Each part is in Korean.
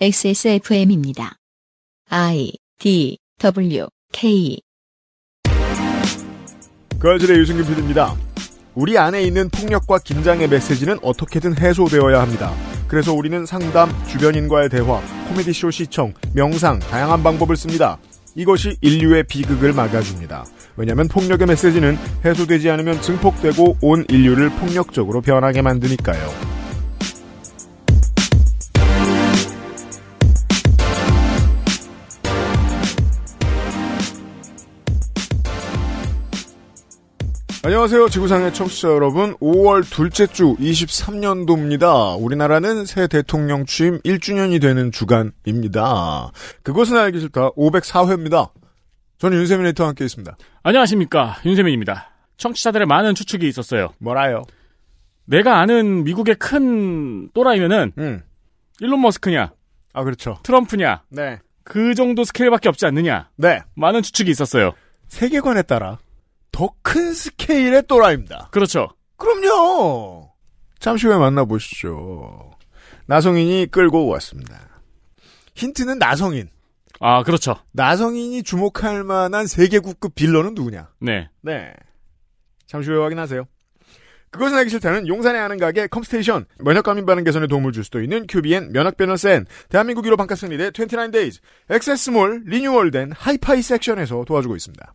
XSFM입니다. I D W K 그아실의 유승균 PD입니다. 우리 안에 있는 폭력과 긴장의 메시지는 어떻게든 해소되어야 합니다. 그래서 우리는 상담, 주변인과의 대화, 코미디쇼 시청, 명상, 다양한 방법을 씁니다. 이것이 인류의 비극을 막아줍니다. 왜냐하면 폭력의 메시지는 해소되지 않으면 증폭되고 온 인류를 폭력적으로 변하게 만드니까요. 안녕하세요. 지구상의 청취자 여러분. 5월 둘째 주 23년도입니다. 우리나라는 새 대통령 취임 1주년이 되는 주간입니다. 그것은 알기 싫다. 504회입니다. 저는 윤세민 에디터와 함께 있습니다. 안녕하십니까. 윤세민입니다. 청취자들의 많은 추측이 있었어요. 뭐라요? 내가 아는 미국의 큰 또라이면은 음. 일론 머스크냐? 아 그렇죠. 트럼프냐? 네. 그 정도 스케일밖에 없지 않느냐? 네. 많은 추측이 있었어요. 세계관에 따라 더큰 스케일의 또라입니다. 그렇죠. 그럼요. 잠시 후에 만나보시죠. 나성인이 끌고 왔습니다. 힌트는 나성인. 아, 그렇죠. 나성인이 주목할 만한 세계국급 빌런은 누구냐? 네. 네. 잠시 후에 확인하세요. 그것은 하기 싫다는 용산에 아는 가게 컴스테이션, 면역 감인 반응 개선에 도움을 줄 수도 있는 큐비엔 면역 변화센, 대한민국 1호 반값 승리대 29 days, 엑세스몰 리뉴얼된 하이파이 섹션에서 도와주고 있습니다.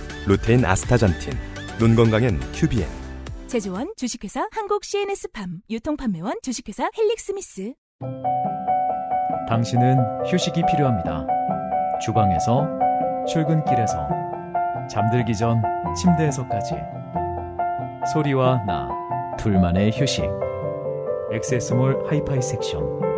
루테인 아스타잔틴, 눈건강엔 큐비엔. 제조원 주식회사 한국 CNS팜, 유통판매원 주식회사 헬릭스미스. 당신은 휴식이 필요합니다. 주방에서, 출근길에서, 잠들기 전 침대에서까지. 소리와 나, 둘만의 휴식. 엑세스몰 하이파이 섹션.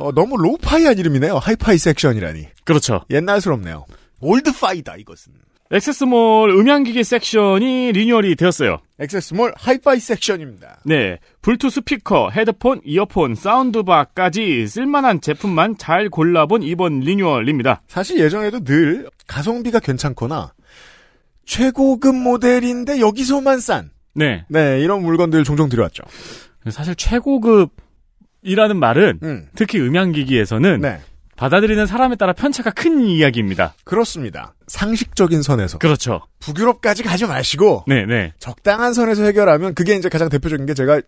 어, 너무 로파이한 이름이네요. 하이파이 섹션이라니. 그렇죠. 옛날스럽네요. 올드파이다 이것은. 액세스몰 음향기기 섹션이 리뉴얼이 되었어요. 액세스몰 하이파이 섹션입니다. 네. 블투스 스피커, 헤드폰, 이어폰, 사운드바까지 쓸만한 제품만 잘 골라본 이번 리뉴얼입니다. 사실 예전에도 늘 가성비가 괜찮거나 최고급 모델인데 여기서만 싼. 네. 네, 이런 물건들 종종 들여왔죠. 사실 최고급 이라는 말은 음. 특히 음향기기에서는 네. 받아들이는 사람에 따라 편차가 큰 이야기입니다. 그렇습니다. 상식적인 선에서. 그렇죠. 북유럽까지 가지 마시고. 네네. 네. 적당한 선에서 해결하면 그게 이제 가장 대표적인 게 제가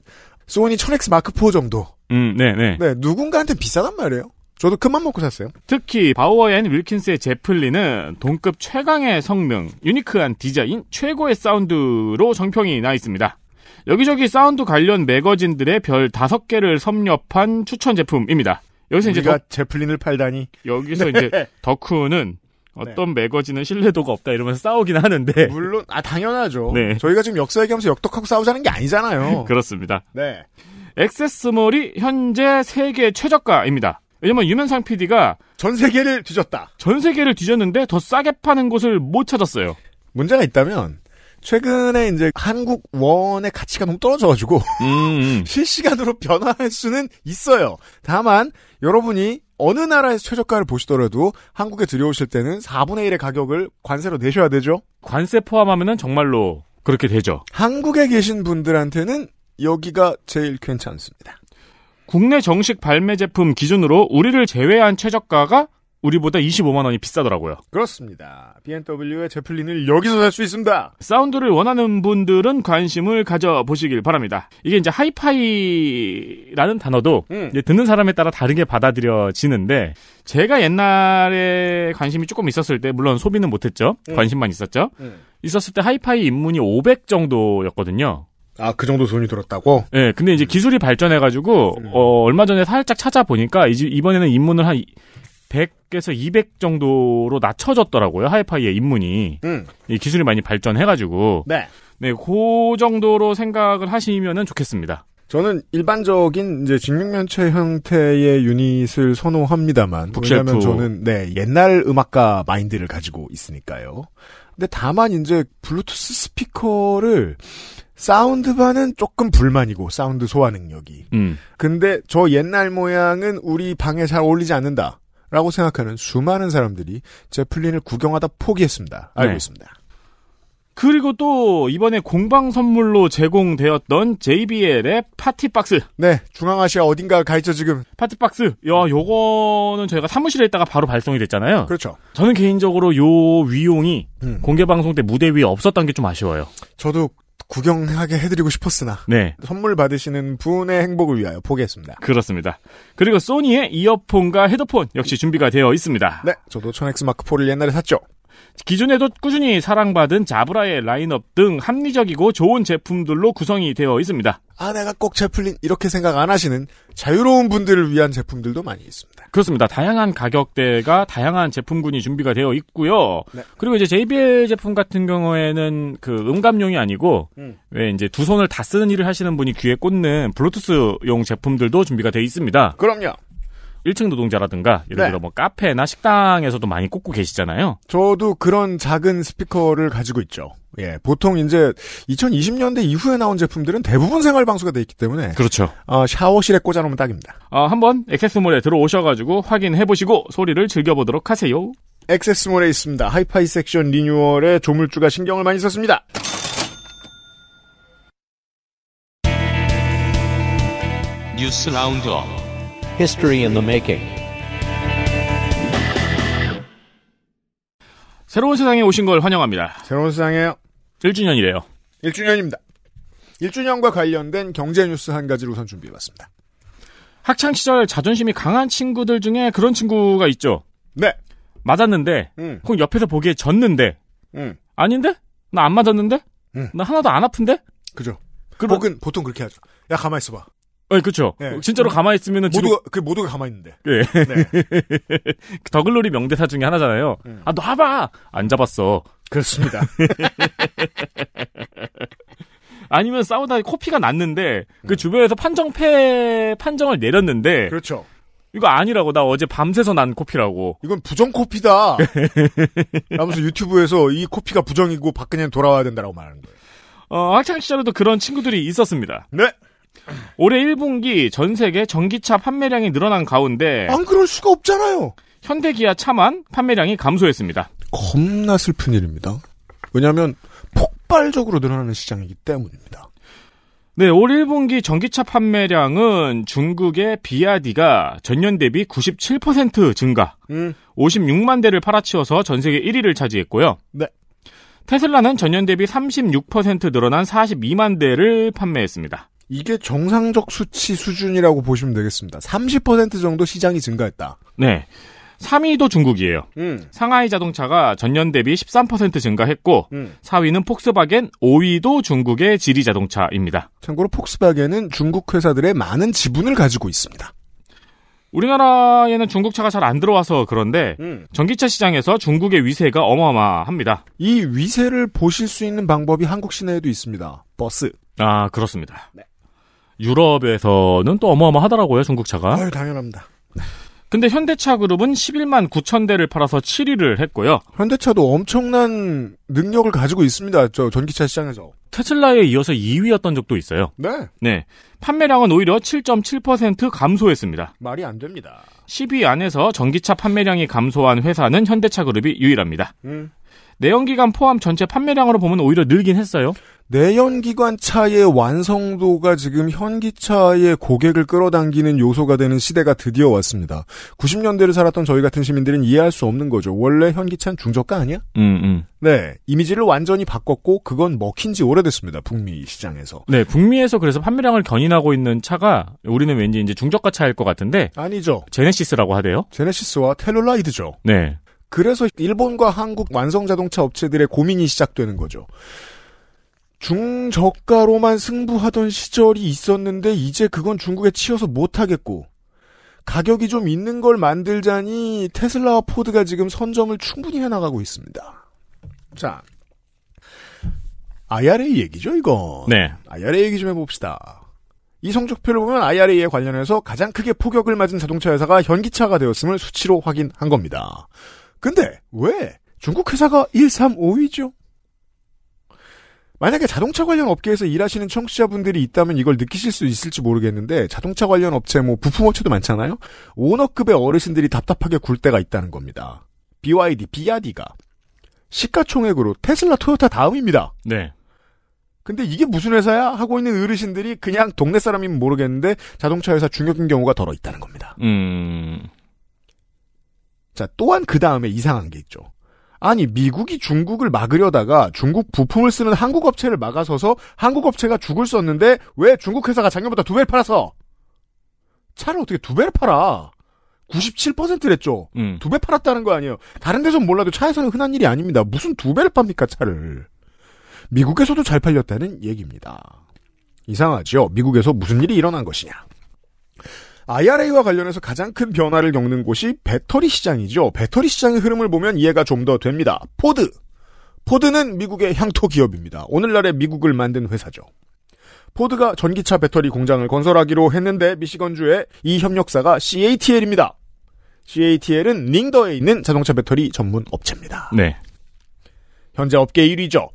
소니 1000X 마크4 정도. 음, 네네. 네. 네, 누군가한테 비싸단 말이에요. 저도 큰 맘 먹고 샀어요. 특히 바우어 앤 윌킨스의 제플린은 동급 최강의 성능, 유니크한 디자인, 최고의 사운드로 정평이 나 있습니다. 여기저기 사운드 관련 매거진들의 별 다섯 개를 섭렵한 추천 제품입니다. 여기서 이제 더, 제플린을 팔다니. 여기서 네. 이제 덕후는 어떤 네. 매거진은 신뢰도가 없다 이러면서 싸우긴 하는데 물론 아 당연하죠. 네. 저희가 지금 역사 얘기하면서 역덕하고 싸우자는 게 아니잖아요. 그렇습니다. 네. 액세스몰이 현재 세계 최저가입니다. 왜냐면 유명상 PD가 전 세계를 뒤졌다. 전 세계를 뒤졌는데 더 싸게 파는 곳을 못 찾았어요. 문제가 있다면 최근에 이제 한국 원의 가치가 너무 떨어져가지고 음, 음. 실시간으로 변화할 수는 있어요. 다만 여러분이 어느 나라의 최저가를 보시더라도 한국에 들여오실 때는 4분의 1의 가격을 관세로 내셔야 되죠. 관세 포함하면 정말로 그렇게 되죠. 한국에 계신 분들한테는 여기가 제일 괜찮습니다. 국내 정식 발매 제품 기준으로 우리를 제외한 최저가가 우리보다 25만 원이 비싸더라고요. 그렇습니다. BMW의 제플린을 여기서 살 수 있습니다. 사운드를 원하는 분들은 관심을 가져보시길 바랍니다. 이게 이제 하이파이라는 단어도 음. 듣는 사람에 따라 다르게 받아들여지는데 제가 옛날에 관심이 조금 있었을 때 물론 소비는 못했죠. 음. 관심만 있었죠. 음. 있었을 때 하이파이 입문이 500 정도였거든요. 아, 그 정도 돈이 들었다고? 네, 근데 이제 음. 기술이 발전해가지고, 음. 어, 얼마 전에 살짝 찾아보니까, 이제 이번에는 입문을 한 100에서 200 정도로 낮춰졌더라고요. 하이파이의 입문이. 음. 이 기술이 많이 발전해가지고. 네. 네, 그 정도로 생각을 하시면 좋겠습니다. 저는 일반적인 이제 직육면체 형태의 유닛을 선호합니다만 북셀프. 왜냐하면 저는 네 옛날 음악가 마인드를 가지고 있으니까요. 근데 다만 이제 블루투스 스피커를 사운드바는 조금 불만이고 사운드 소화 능력이. 음. 근데 저 옛날 모양은 우리 방에 잘 어울리지 않는다. 라고 생각하는 수많은 사람들이 제플린을 구경하다 포기했습니다. 알고 네. 있습니다. 그리고 또 이번에 공방 선물로 제공되었던 JBL의 파티박스. 네, 중앙아시아 어딘가 가 있죠 지금. 파티박스. 야, 요거는 저희가 사무실에 있다가 바로 발송이 됐잖아요. 그렇죠. 저는 개인적으로 요 위용이 음. 공개 방송 때 무대 위에 없었던 게 좀 아쉬워요. 저도 구경하게 해드리고 싶었으나 네. 선물 받으시는 분의 행복을 위하여 포기했습니다. 그렇습니다. 그리고 소니의 이어폰과 헤드폰 역시 준비가 되어 있습니다. 네, 저도 천엑스 마크 4를 옛날에 샀죠. 기존에도 꾸준히 사랑받은 자브라의 라인업 등 합리적이고 좋은 제품들로 구성이 되어 있습니다. 아, 내가 꼭 제플린 이렇게 생각 안 하시는 자유로운 분들을 위한 제품들도 많이 있습니다. 그렇습니다. 다양한 가격대가 다양한 제품군이 준비가 되어 있고요. 네. 그리고 이제 JBL 제품 같은 경우에는 그 음감용이 아니고 음. 왜 이제 두 손을 다 쓰는 일을 하시는 분이 귀에 꽂는 블루투스용 제품들도 준비가 되어 있습니다. 그럼요. 1층 노동자라든가 예를 네. 들어 뭐 카페나 식당에서도 많이 꽂고 계시잖아요. 저도 그런 작은 스피커를 가지고 있죠. 예, 보통 이제 2020년대 이후에 나온 제품들은 대부분 생활 방수가 돼 있기 때문에 그렇죠. 어, 샤워실에 꽂아놓으면 딱입니다. 어, 한번 액세스몰에 들어오셔가지고 확인해 보시고 소리를 즐겨보도록 하세요. 액세스몰에 있습니다. 하이파이 섹션 리뉴얼에 조물주가 신경을 많이 썼습니다. 뉴스 라운드업. history in the making. 새로운 세상에 오신 걸 환영합니다. 새로운 세상에요. 1주년이래요. 1주년입니다. 1주년과 관련된 경제 뉴스 한 가지를 우선 준비해봤습니다. 학창 시절 자존심이 강한 친구들 중에 그런 친구가 있죠. 네. 맞았는데, 음. 그 옆에서 보기에 졌는데, 음. 아닌데? 나 안 맞았는데? 음. 나 하나도 안 아픈데? 그죠. 그러... 혹은 보통 그렇게 하죠. 야 가만 있어봐. 네, 그렇죠. 네. 진짜로 그 가만히 있으면은 모두 지금... 그 모두가 가만히 있는데. 예. 네. 더글로리 명대사 중에 하나잖아요. 음. 아, 놔봐. 안 잡았어. 그렇습니다. 아니면 싸우다 코피가 났는데 그 음. 주변에서 판정패 판정을 내렸는데 그렇죠. 이거 아니라고 나 어제 밤새서 난 코피라고. 이건 부정 코피다. 하무서 유튜브에서 이 코피가 부정이고 박근혜는 돌아와야 된다라고 말하는 거예요. 어, 학창 시절에도 그런 친구들이 있었습니다. 네. 올해 1분기 전 세계 전기차 판매량이 늘어난 가운데 안 그럴 수가 없잖아요. 현대기아 차만 판매량이 감소했습니다. 겁나 슬픈 일입니다. 왜냐하면 폭발적으로 늘어나는 시장이기 때문입니다. 네, 올 1분기 전기차 판매량은 중국의 비아디가 전년 대비 97% 증가, 음. 56만 대를 팔아치워서 전 세계 1위를 차지했고요. 네. 테슬라는 전년 대비 36% 늘어난 42만 대를 판매했습니다. 이게 정상적 수치 수준이라고 보시면 되겠습니다. 30% 정도 시장이 증가했다. 네. 3위도 중국이에요. 음. 상하이 자동차가 전년 대비 13% 증가했고 음. 4위는 폭스바겐, 5위도 중국의 지리 자동차입니다. 참고로 폭스바겐은 중국 회사들의 많은 지분을 가지고 있습니다. 우리나라에는 중국차가 잘 안 들어와서 그런데 음. 전기차 시장에서 중국의 위세가 어마어마합니다. 이 위세를 보실 수 있는 방법이 한국 시내에도 있습니다. 버스. 아 그렇습니다. 네. 유럽에서는 또 어마어마하더라고요, 중국차가. 어, 당연합니다. 네. 근데 현대차 그룹은 11만 9천 대를 팔아서 7위를 했고요. 현대차도 엄청난 능력을 가지고 있습니다. 저 전기차 시장에서. 테슬라에 이어서 2위였던 적도 있어요. 네. 네. 판매량은 오히려 7.7% 감소했습니다. 말이 안 됩니다. 10위 안에서 전기차 판매량이 감소한 회사는 현대차 그룹이 유일합니다. 음. 내연기관 포함 전체 판매량으로 보면 오히려 늘긴 했어요. 내연기관 차의 완성도가 지금 현기차의 고객을 끌어당기는 요소가 되는 시대가 드디어 왔습니다. 90년대를 살았던 저희 같은 시민들은 이해할 수 없는 거죠. 원래 현기차는 중저가 아니야? 음, 음. 네. 이미지를 완전히 바꿨고 그건 먹힌 지 오래됐습니다. 북미 시장에서. 네. 북미에서 그래서 판매량을 견인하고 있는 차가 우리는 왠지 이제 중저가 차일 것 같은데 아니죠. 제네시스라고 하대요. 제네시스와 텔룰라이드죠. 네. 그래서 일본과 한국 완성 자동차 업체들의 고민이 시작되는 거죠. 중저가로만 승부하던 시절이 있었는데 이제 그건 중국에 치여서 못하겠고 가격이 좀 있는 걸 만들자니 테슬라와 포드가 지금 선점을 충분히 해나가고 있습니다. 자, IRA 얘기죠, 이거. 네. IRA 얘기 좀 해봅시다. 이 성적표를 보면 IRA에 관련해서 가장 크게 포격을 맞은 자동차 회사가 현기차가 되었음을 수치로 확인한 겁니다. 근데 왜 중국 회사가 1, 3, 5위죠? 만약에 자동차 관련 업계에서 일하시는 청취자분들이 있다면 이걸 느끼실 수 있을지 모르겠는데 자동차 관련 업체 뭐 부품업체도 많잖아요. 오너급의 어르신들이 답답하게 굴 때가 있다는 겁니다. BYD, b 아 d 가 시가총액으로 테슬라, 토요타 다음입니다. 네. 근데 이게 무슨 회사야? 하고 있는 어르신들이 그냥 동네 사람이면 모르겠는데 자동차 회사 중역인 경우가 덜어 있다는 겁니다. 음. 자, 또한 그 다음에 이상한 게 있죠. 아니, 미국이 중국을 막으려다가 중국 부품을 쓰는 한국 업체를 막아서서 한국 업체가 죽을 썼는데 왜 중국 회사가 작년보다 두 배를 팔았어 차를 어떻게 두 배를 팔아? 97%랬죠. 음. 두배 팔았다는 거 아니에요. 다른 데서는 몰라도 차에서는 흔한 일이 아닙니다. 무슨 두 배를 팝니까, 차를. 미국에서도 잘 팔렸다는 얘기입니다. 이상하죠 미국에서 무슨 일이 일어난 것이냐. IRA와 관련해서 가장 큰 변화를 겪는 곳이 배터리 시장이죠. 배터리 시장의 흐름을 보면 이해가 좀 더 됩니다. 포드. 포드는 미국의 향토 기업입니다. 오늘날의 미국을 만든 회사죠. 포드가 전기차 배터리 공장을 건설하기로 했는데 미시건주의 이 협력사가 CATL입니다. CATL은 닝더에 있는 자동차 배터리 전문 업체입니다. 네. 현재 업계 1위죠.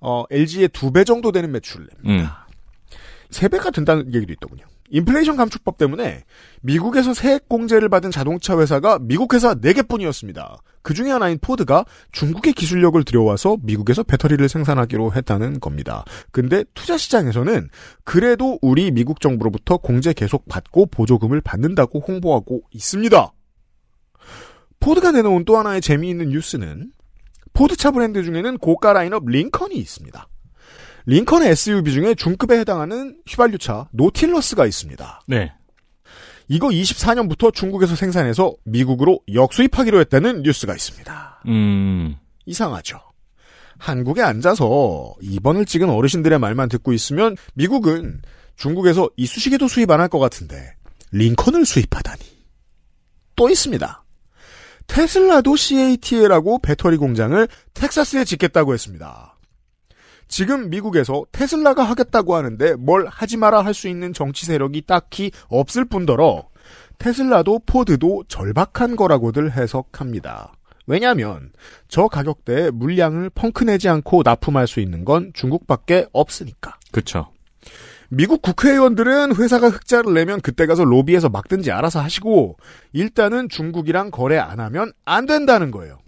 어, LG의 두 배 정도 되는 매출을 냅니다. 음. 3배가 된다는 얘기도 있더군요. 인플레이션 감축법 때문에 미국에서 세액 공제를 받은 자동차 회사가 미국 회사 4개뿐이었습니다. 그 중에 하나인 포드가 중국의 기술력을 들여와서 미국에서 배터리를 생산하기로 했다는 겁니다. 근데 투자 시장에서는 그래도 우리 미국 정부로부터 공제 계속 받고 보조금을 받는다고 홍보하고 있습니다. 포드가 내놓은 또 하나의 재미있는 뉴스는 포드차 브랜드 중에는 고가 라인업 링컨이 있습니다. 링컨의 SUV 중에 중급에 해당하는 휘발유차 노틸러스가 있습니다. 네. 이거 24년부터 중국에서 생산해서 미국으로 역수입하기로 했다는 뉴스가 있습니다. 음. 이상하죠. 한국에 앉아서 2번을 찍은 어르신들의 말만 듣고 있으면 미국은 중국에서 이쑤시개도 수입 안 할 것 같은데 링컨을 수입하다니. 또 있습니다. 테슬라도 CATL하고 배터리 공장을 텍사스에 짓겠다고 했습니다. 지금 미국에서 테슬라가 하겠다고 하는데 뭘 하지 마라 할 수 있는 정치 세력이 딱히 없을 뿐더러 테슬라도 포드도 절박한 거라고들 해석합니다. 왜냐하면 저 가격대에 물량을 펑크내지 않고 납품할 수 있는 건 중국밖에 없으니까. 그렇죠. 미국 국회의원들은 회사가 흑자를 내면 그때 가서 로비에서 막든지 알아서 하시고 일단은 중국이랑 거래 안 하면 안 된다는 거예요.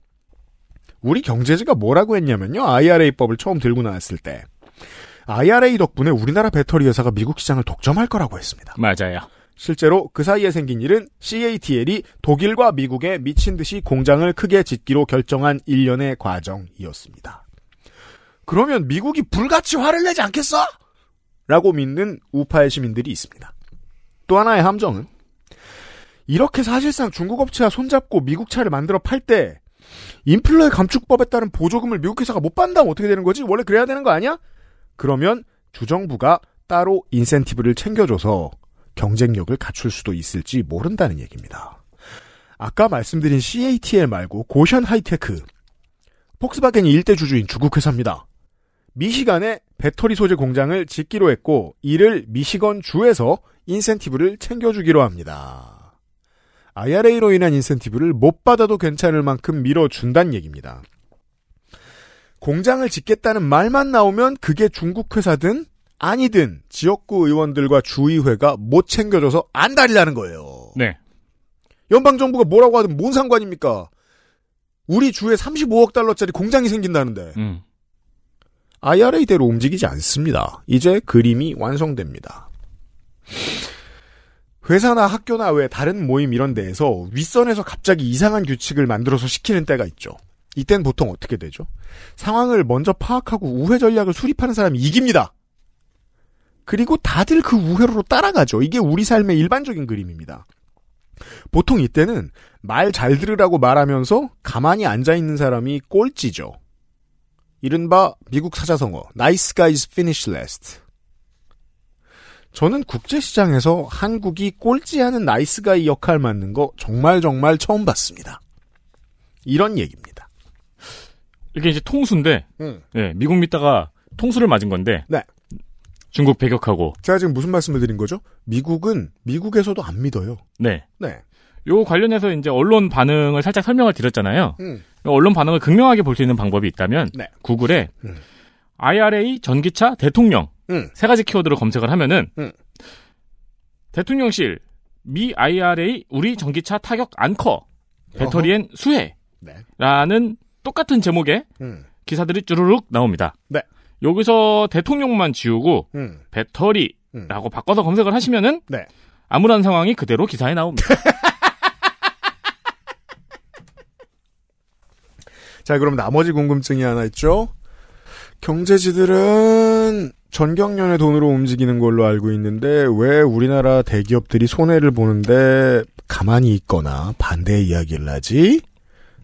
우리 경제지가 뭐라고 했냐면요. IRA법을 처음 들고 나왔을 때 IRA 덕분에 우리나라 배터리 회사가 미국 시장을 독점할 거라고 했습니다. 맞아요. 실제로 그 사이에 생긴 일은 CATL이 독일과 미국에 미친 듯이 공장을 크게 짓기로 결정한 일련의 과정이었습니다. 그러면 미국이 불같이 화를 내지 않겠어? 라고 믿는 우파의 시민들이 있습니다. 또 하나의 함정은 이렇게 사실상 중국 업체와 손잡고 미국 차를 만들어 팔때 인플레 감축법에 따른 보조금을 미국 회사가 못 받는다면 어떻게 되는 거지? 원래 그래야 되는 거 아니야? 그러면 주정부가 따로 인센티브를 챙겨줘서 경쟁력을 갖출 수도 있을지 모른다는 얘기입니다. 아까 말씀드린 CATL 말고 고션 하이테크. 폭스바겐이 일대 주주인 주국 회사입니다. 미시간에 배터리 소재 공장을 짓기로 했고 이를 미시건 주에서 인센티브를 챙겨주기로 합니다. IRA로 인한 인센티브를 못 받아도 괜찮을 만큼 밀어준다는 얘기입니다. 공장을 짓겠다는 말만 나오면 그게 중국 회사든 아니든 지역구 의원들과 주의회가 못 챙겨줘서 안 달이라는 거예요. 네. 연방정부가 뭐라고 하든 뭔 상관입니까? 우리 주에 35억 달러짜리 공장이 생긴다는데. 음. IRA대로 움직이지 않습니다. 이제 그림이 완성됩니다. 회사나 학교나 왜 다른 모임 이런 데에서 윗선에서 갑자기 이상한 규칙을 만들어서 시키는 때가 있죠. 이땐 보통 어떻게 되죠? 상황을 먼저 파악하고 우회 전략을 수립하는 사람이 이깁니다. 그리고 다들 그우회로 따라가죠. 이게 우리 삶의 일반적인 그림입니다. 보통 이때는 말 잘 들으라고 말하면서 가만히 앉아 있는 사람이 꼴찌죠. 이른바 미국 사자성어 나이스 가이즈 피니쉬 레스트. 저는 국제시장에서 한국이 꼴찌 하는 나이스가이 역할 맡는 거 정말 정말 처음 봤습니다. 이런 얘기입니다. 이게 이제 통수인데, 음. 네, 미국 믿다가 통수를 맞은 건데, 네. 중국 배격하고. 제가 지금 무슨 말씀을 드린 거죠? 미국은 미국에서도 안 믿어요. 네. 네. 요 관련해서 이제 언론 반응을 살짝 설명을 드렸잖아요. 음. 언론 반응을 극명하게 볼 수 있는 방법이 있다면, 네. 구글에 음. IRA 전기차 대통령 음. 세 가지 키워드로 검색을 하면은 음. 대통령실 미 IRA 우리 전기차 타격 안커 배터리엔 수혜라는 네. 똑같은 제목의 음. 기사들이 쭈르룩 나옵니다. 네. 여기서 대통령만 지우고 배터리라고 바꿔서 검색을 하시면은 네. 암울한 상황이 그대로 기사에 나옵니다. 자, 그럼 나머지 궁금증이 하나 있죠. 경제지들은 전경련의 돈으로 움직이는 걸로 알고 있는데 왜 우리나라 대기업들이 손해를 보는데 가만히 있거나 반대의 이야기를 하지?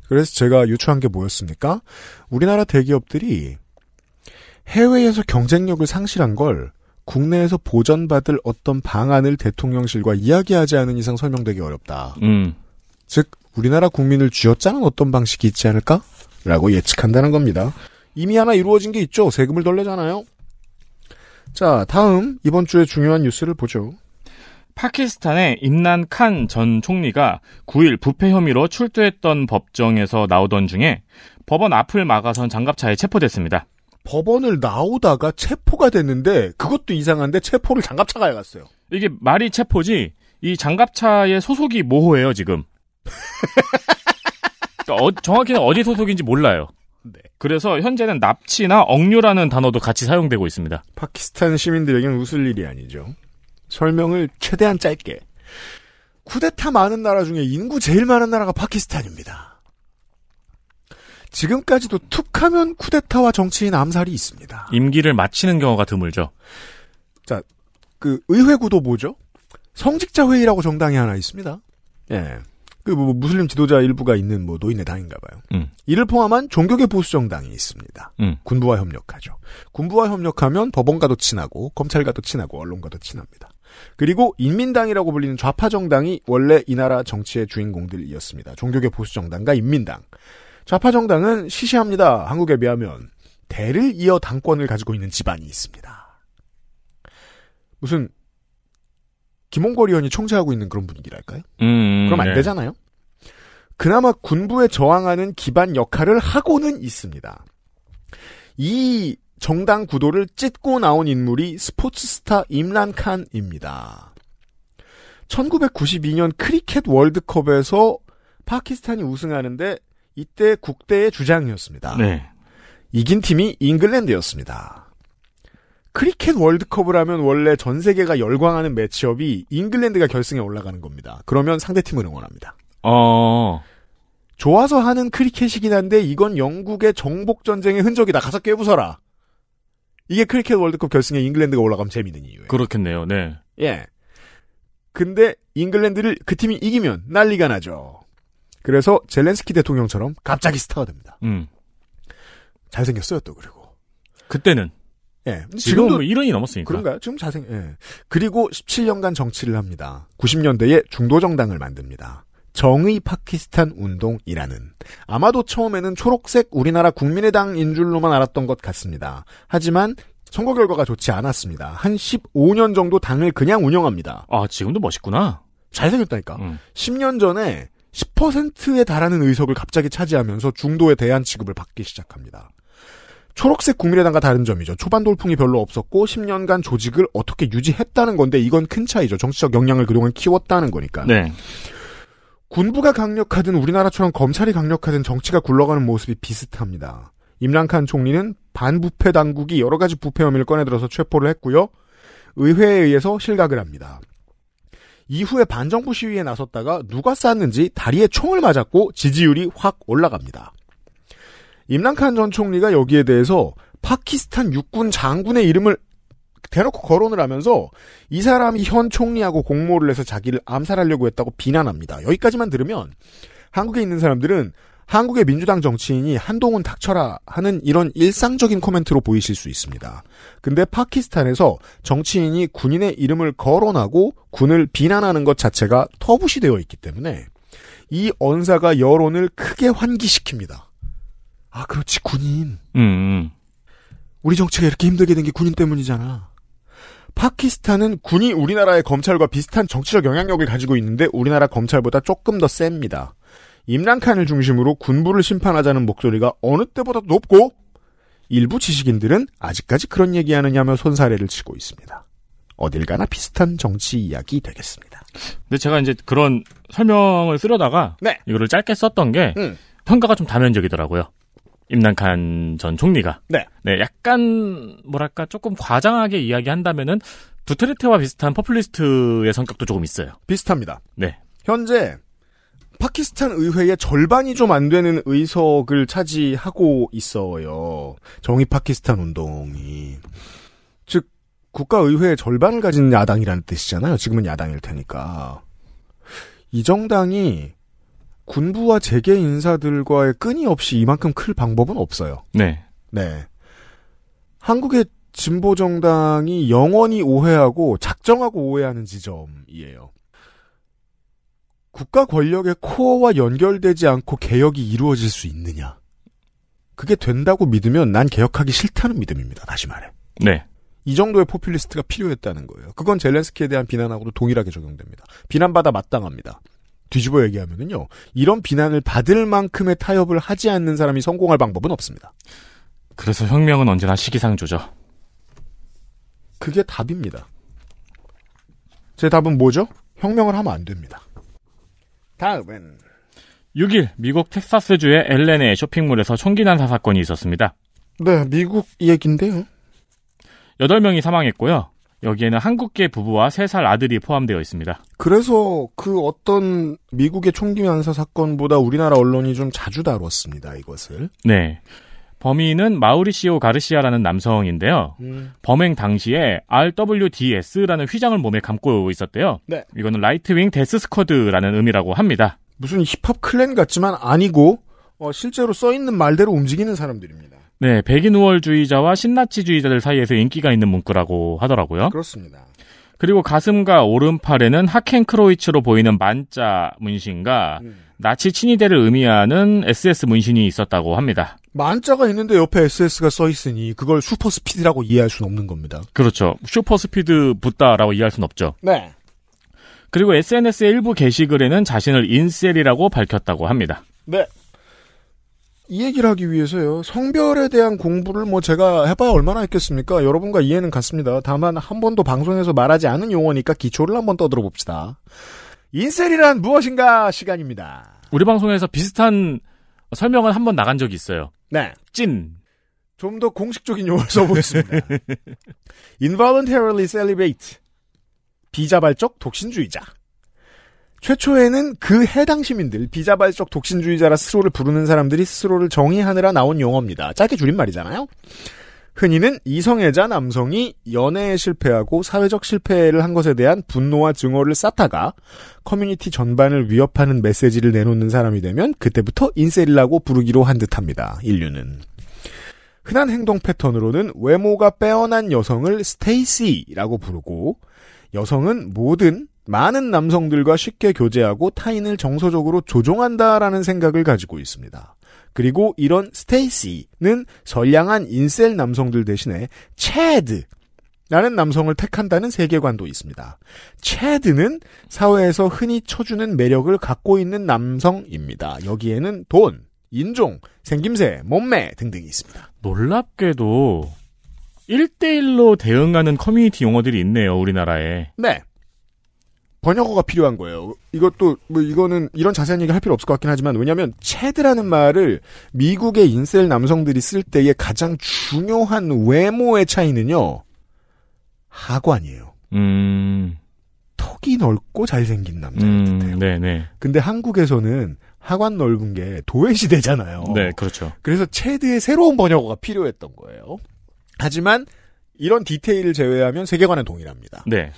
그래서 제가 유추한 게 뭐였습니까? 우리나라 대기업들이 해외에서 경쟁력을 상실한 걸 국내에서 보전받을 어떤 방안을 대통령실과 이야기하지 않은 이상 설명되기 어렵다. 음. 즉 우리나라 국민을 쥐어짜는 어떤 방식이 있지 않을까? 라고 예측한다는 겁니다. 이미 하나 이루어진 게 있죠. 세금을 덜 내잖아요. 자, 다음 이번 주에 중요한 뉴스를 보죠. 파키스탄의 임난 칸 전 총리가 9일 부패 혐의로 출두했던 법정에서 나오던 중에 법원 앞을 막아선 장갑차에 체포됐습니다. 법원을 나오다가 체포가 됐는데 그것도 이상한데 체포를 장갑차가 해갔어요. 이게 말이 체포지 이 장갑차의 소속이 모호해요 지금. 그러니까 어, 정확히는 어디 소속인지 몰라요. 네. 그래서 현재는 납치나 억류라는 단어도 같이 사용되고 있습니다. 파키스탄 시민들에게는 웃을 일이 아니죠. 설명을 최대한 짧게. 쿠데타 많은 나라 중에 인구 제일 많은 나라가 파키스탄입니다. 지금까지도 툭 하면 쿠데타와 정치인 암살이 있습니다. 임기를 마치는 경우가 드물죠. 자, 그 의회 구도 뭐죠? 성직자 회의라고 정당이 하나 있습니다. 예. 그뭐 뭐 무슬림 지도자 일부가 있는 뭐 노인의 당인가 봐요. 음. 이를 포함한 종교계 보수 정당이 있습니다. 음. 군부와 협력하죠. 군부와 협력하면 법원과도 친하고 검찰과도 친하고 언론과도 친합니다. 그리고 인민당이라고 불리는 좌파 정당이 원래 이 나라 정치의 주인공들이었습니다. 종교계 보수 정당과 인민당. 좌파 정당은 시시합니다. 한국에 비하면 대를 이어 당권을 가지고 있는 집안이 있습니다. 무슨 김홍걸 의원이 총재하고 있는 그런 분위기랄까요? 음, 그럼 안 네. 되잖아요. 그나마 군부에 저항하는 기반 역할을 하고는 있습니다. 이 정당 구도를 찢고 나온 인물이 스포츠스타 임란칸입니다. 1992년 크리켓 월드컵에서 파키스탄이 우승하는데 이때 국대의 주장이었습니다. 네. 이긴 팀이 잉글랜드였습니다. 크리켓 월드컵을 하면 원래 전 세계가 열광하는 매치업이 잉글랜드가 결승에 올라가는 겁니다. 그러면 상대팀을 응원합니다. 어. 좋아서 하는 크리켓이긴 한데 이건 영국의 정복 전쟁의 흔적이다. 가서 깨부숴라. 이게 크리켓 월드컵 결승에 잉글랜드가 올라가면 재밌는 이유예요. 그렇겠네요. 네. 예. 근데 잉글랜드를 그 팀이 이기면 난리가 나죠. 그래서 젤렌스키 대통령처럼 갑자기 스타가 됩니다. 음. 잘생겼어요, 또 그리고. 그때는 예. 지금 뭐 1원이 넘었으니까. 그런가요? 지금 자생, 예. 그리고 17년간 정치를 합니다. 90년대에 중도정당을 만듭니다. 정의 파키스탄 운동이라는. 아마도 처음에는 초록색 우리나라 국민의당인 줄로만 알았던 것 같습니다. 하지만 선거 결과가 좋지 않았습니다. 한 15년 정도 당을 그냥 운영합니다. 아, 지금도 멋있구나. 잘생겼다니까. 음. 10년 전에 10%에 달하는 의석을 갑자기 차지하면서 중도에 대한 취급을 받기 시작합니다. 초록색 국민의당과 다른 점이죠. 초반 돌풍이 별로 없었고 10년간 조직을 어떻게 유지했다는 건데 이건 큰 차이죠. 정치적 역량을 그동안 키웠다는 거니까. 네. 군부가 강력하든 우리나라처럼 검찰이 강력하든 정치가 굴러가는 모습이 비슷합니다. 임랑칸 총리는 반부패 당국이 여러 가지 부패 혐의를 꺼내들어서 체포를 했고요. 의회에 의해서 실각을 합니다. 이후에 반정부 시위에 나섰다가 누가 쐈는지 다리에 총을 맞았고 지지율이 확 올라갑니다. 임랑칸 전 총리가 여기에 대해서 파키스탄 육군 장군의 이름을 대놓고 거론을 하면서 이 사람이 현 총리하고 공모를 해서 자기를 암살하려고 했다고 비난합니다. 여기까지만 들으면 한국에 있는 사람들은 한국의 민주당 정치인이 한동훈 닥쳐라 하는 이런 일상적인 코멘트로 보이실 수 있습니다. 근데 파키스탄에서 정치인이 군인의 이름을 거론하고 군을 비난하는 것 자체가 터부시 되어 있기 때문에 이 언사가 여론을 크게 환기시킵니다. 아 그렇지 군인. 음, 음. 우리 정치가 이렇게 힘들게 된 게 군인 때문이잖아. 파키스탄은 군이 우리나라의 검찰과 비슷한 정치적 영향력을 가지고 있는데 우리나라 검찰보다 조금 더 셉니다. 임란칸을 중심으로 군부를 심판하자는 목소리가 어느 때보다 높고 일부 지식인들은 아직까지 그런 얘기하느냐며 손사래를 치고 있습니다. 어딜 가나 비슷한 정치 이야기 되겠습니다. 근데 제가 이제 그런 설명을 쓰려다가 네. 이거를 짧게 썼던 게 음. 평가가 좀 다면적이더라고요. 임난칸 전 총리가 네. 네, 약간 뭐랄까 조금 과장하게 이야기한다면은 두테르테와 비슷한 퍼플리스트의 성격도 조금 있어요. 비슷합니다. 네. 현재 파키스탄 의회의 절반이 좀 안 되는 의석을 차지하고 있어요. 정의 파키스탄 운동이. 즉, 국가의회의 절반 가진 야당이라는 뜻이잖아요. 지금은 야당일 테니까. 이 정당이 군부와 재계 인사들과의 끊임없이 이만큼 클 방법은 없어요. 네. 네. 한국의 진보 정당이 영원히 오해하고 작정하고 오해하는 지점이에요. 국가 권력의 코어와 연결되지 않고 개혁이 이루어질 수 있느냐. 그게 된다고 믿으면 난 개혁하기 싫다는 믿음입니다. 다시 말해. 네. 이 정도의 포퓰리스트가 필요했다는 거예요. 그건 젤렌스키에 대한 비난하고도 동일하게 적용됩니다. 비난받아 마땅합니다. 뒤집어 얘기하면은요. 이런 비난을 받을 만큼의 타협을 하지 않는 사람이 성공할 방법은 없습니다. 그래서 혁명은 언제나 시기상조죠. 그게 답입니다. 제 답은 뭐죠? 혁명을 하면 안 됩니다. 다음은 6일 미국 텍사스주의 엘레네 쇼핑몰에서 총기 난사 사건이 있었습니다. 네, 미국 얘긴데요. 8명이 사망했고요. 여기에는 한국계 부부와 세 살 아들이 포함되어 있습니다. 그래서 그 어떤 미국의 총기 난사 사건보다 우리나라 언론이 좀 자주 다뤘습니다. 이것을. 네. 범인은 마우리시오 가르시아라는 남성인데요. 음. 범행 당시에 RWDS라는 휘장을 몸에 감고 있었대요. 네. 이거는 라이트윙 데스 스쿼드라는 의미라고 합니다. 무슨 힙합 클랜 같지만 아니고 어, 실제로 써 있는 말대로 움직이는 사람들입니다. 네, 백인 우월주의자와 신나치주의자들 사이에서 인기가 있는 문구라고 하더라고요. 그렇습니다. 그리고 가슴과 오른팔에는 하켄크로이츠로 보이는 만자 문신과 음. 나치 친위대를 의미하는 SS 문신이 있었다고 합니다. 만자가 있는데 옆에 SS가 써 있으니 그걸 슈퍼 스피드라고 이해할 수는 없는 겁니다. 그렇죠. 슈퍼 스피드 붙다라고 이해할 수는 없죠. 네. 그리고 SNS의 일부 게시글에는 자신을 인셀이라고 밝혔다고 합니다. 네. 이 얘기를 하기 위해서요. 성별에 대한 공부를 뭐 제가 해봐야 얼마나 했겠습니까? 여러분과 이해는 같습니다. 다만 한 번도 방송에서 말하지 않은 용어니까 기초를 한 번 떠들어 봅시다. 인셀이란 무엇인가 시간입니다. 우리 방송에서 비슷한 설명을한 번 나간 적이 있어요. 네. 찐. 좀 더 공식적인 용어를 써보겠습니다. involuntarily celibate. 비자발적 독신주의자. 최초에는 그 해당 시민들, 비자발적 독신주의자라 스스로를 부르는 사람들이 스스로를 정의하느라 나온 용어입니다. 짧게 줄인말이잖아요 흔히는 이성애자 남성이 연애에 실패하고 사회적 실패를 한 것에 대한 분노와 증오를 쌓다가 커뮤니티 전반을 위협하는 메시지를 내놓는 사람이 되면 그때부터 인셀이라고 부르기로 한 듯합니다. 인류는. 흔한 행동 패턴으로는 외모가 빼어난 여성을 스테이시라고 부르고 여성은 모든 많은 남성들과 쉽게 교제하고 타인을 정서적으로 조종한다라는 생각을 가지고 있습니다. 그리고 이런 스테이시는 선량한 인셀 남성들 대신에 체드 라는 남성을 택한다는 세계관도 있습니다. 체드는 사회에서 흔히 쳐주는 매력을 갖고 있는 남성입니다. 여기에는 돈, 인종, 생김새, 몸매 등등이 있습니다. 놀랍게도 1대1로 대응하는 커뮤니티 용어들이 있네요, 우리나라에. 네. 번역어가 필요한 거예요. 이것도 뭐 이거는 이런 자세한 얘기 할 필요 없을 것 같긴 하지만 왜냐하면 체드라는 말을 미국의 인셀 남성들이 쓸 때의 가장 중요한 외모의 차이는요 하관이에요. 음... 턱이 넓고 잘생긴 남자인 음... 데해요 네네. 근데 한국에서는 하관 넓은 게 도회 시대잖아요. 네, 그렇죠. 그래서 체드의 새로운 번역어가 필요했던 거예요. 하지만 이런 디테일을 제외하면 세계관은 동일합니다. 네.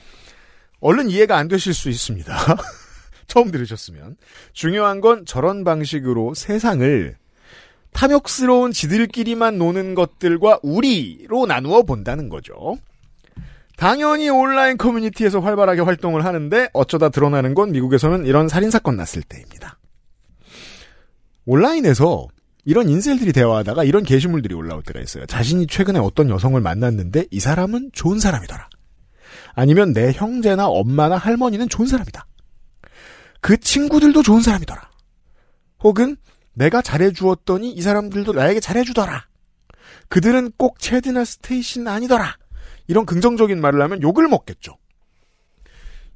얼른 이해가 안 되실 수 있습니다. 처음 들으셨으면. 중요한 건 저런 방식으로 세상을 탐욕스러운 지들끼리만 노는 것들과 우리로 나누어 본다는 거죠. 당연히 온라인 커뮤니티에서 활발하게 활동을 하는데 어쩌다 드러나는 건 미국에서는 이런 살인사건 났을 때입니다. 온라인에서 이런 인셀들이 대화하다가 이런 게시물들이 올라올 때가 있어요. 자신이 최근에 어떤 여성을 만났는데 이 사람은 좋은 사람이더라. 아니면 내 형제나 엄마나 할머니는 좋은 사람이다. 그 친구들도 좋은 사람이더라. 혹은 내가 잘해주었더니 이 사람들도 나에게 잘해주더라. 그들은 꼭 체드나 스테이신 아니더라. 이런 긍정적인 말을 하면 욕을 먹겠죠.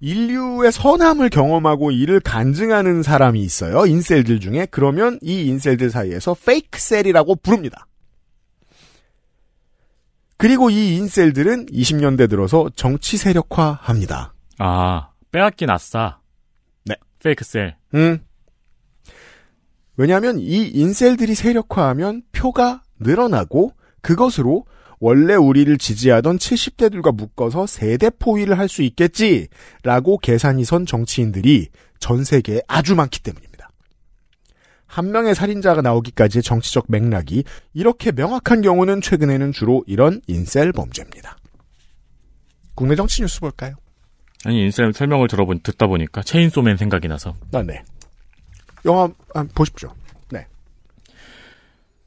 인류의 선함을 경험하고 이를 간증하는 사람이 있어요. 인셀들 중에. 그러면 이 인셀들 사이에서 페이크 셀이라고 부릅니다. 그리고 이 인셀들은 20년대 들어서 정치 세력화합니다. 아, 빼앗긴 아싸. 네. 페이크셀. 음. 왜냐하면 이 인셀들이 세력화하면 표가 늘어나고 그것으로 원래 우리를 지지하던 70대들과 묶어서 세대 포위를 할 수 있겠지라고 계산이 선 정치인들이 전 세계에 아주 많기 때문입니다. 한 명의 살인자가 나오기까지의 정치적 맥락이 이렇게 명확한 경우는 최근에는 주로 이런 인셀 범죄입니다. 국내 정치 뉴스 볼까요? 아니 인셀 설명을 들어본 듣다 보니까 체인소맨 생각이 나서. 아, 네. 영화 아, 보십시오. 네.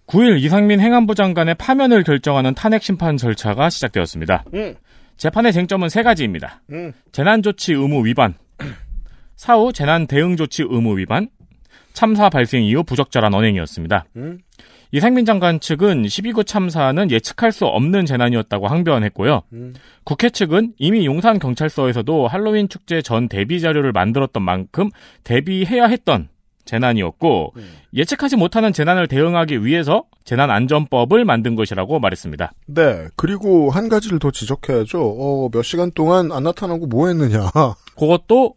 9일 이상민 행안부 장관의 파면을 결정하는 탄핵 심판 절차가 시작되었습니다. 음. 재판의 쟁점은 세 가지입니다. 음. 재난조치 의무 위반, 사후 재난 대응 조치 의무 위반, 참사 발생 이후 부적절한 언행이었습니다. 음? 이상민 장관 측은 12구 참사는 예측할 수 없는 재난이었다고 항변했고요. 음. 국회 측은 이미 용산 경찰서에서도 할로윈 축제 전 대비 자료를 만들었던 만큼 대비해야 했던 재난이었고 음. 예측하지 못하는 재난을 대응하기 위해서 재난 안전법을 만든 것이라고 말했습니다. 네. 그리고 한 가지를 더 지적해야죠. 어, 몇 시간 동안 안 나타나고 뭐 했느냐. 그것도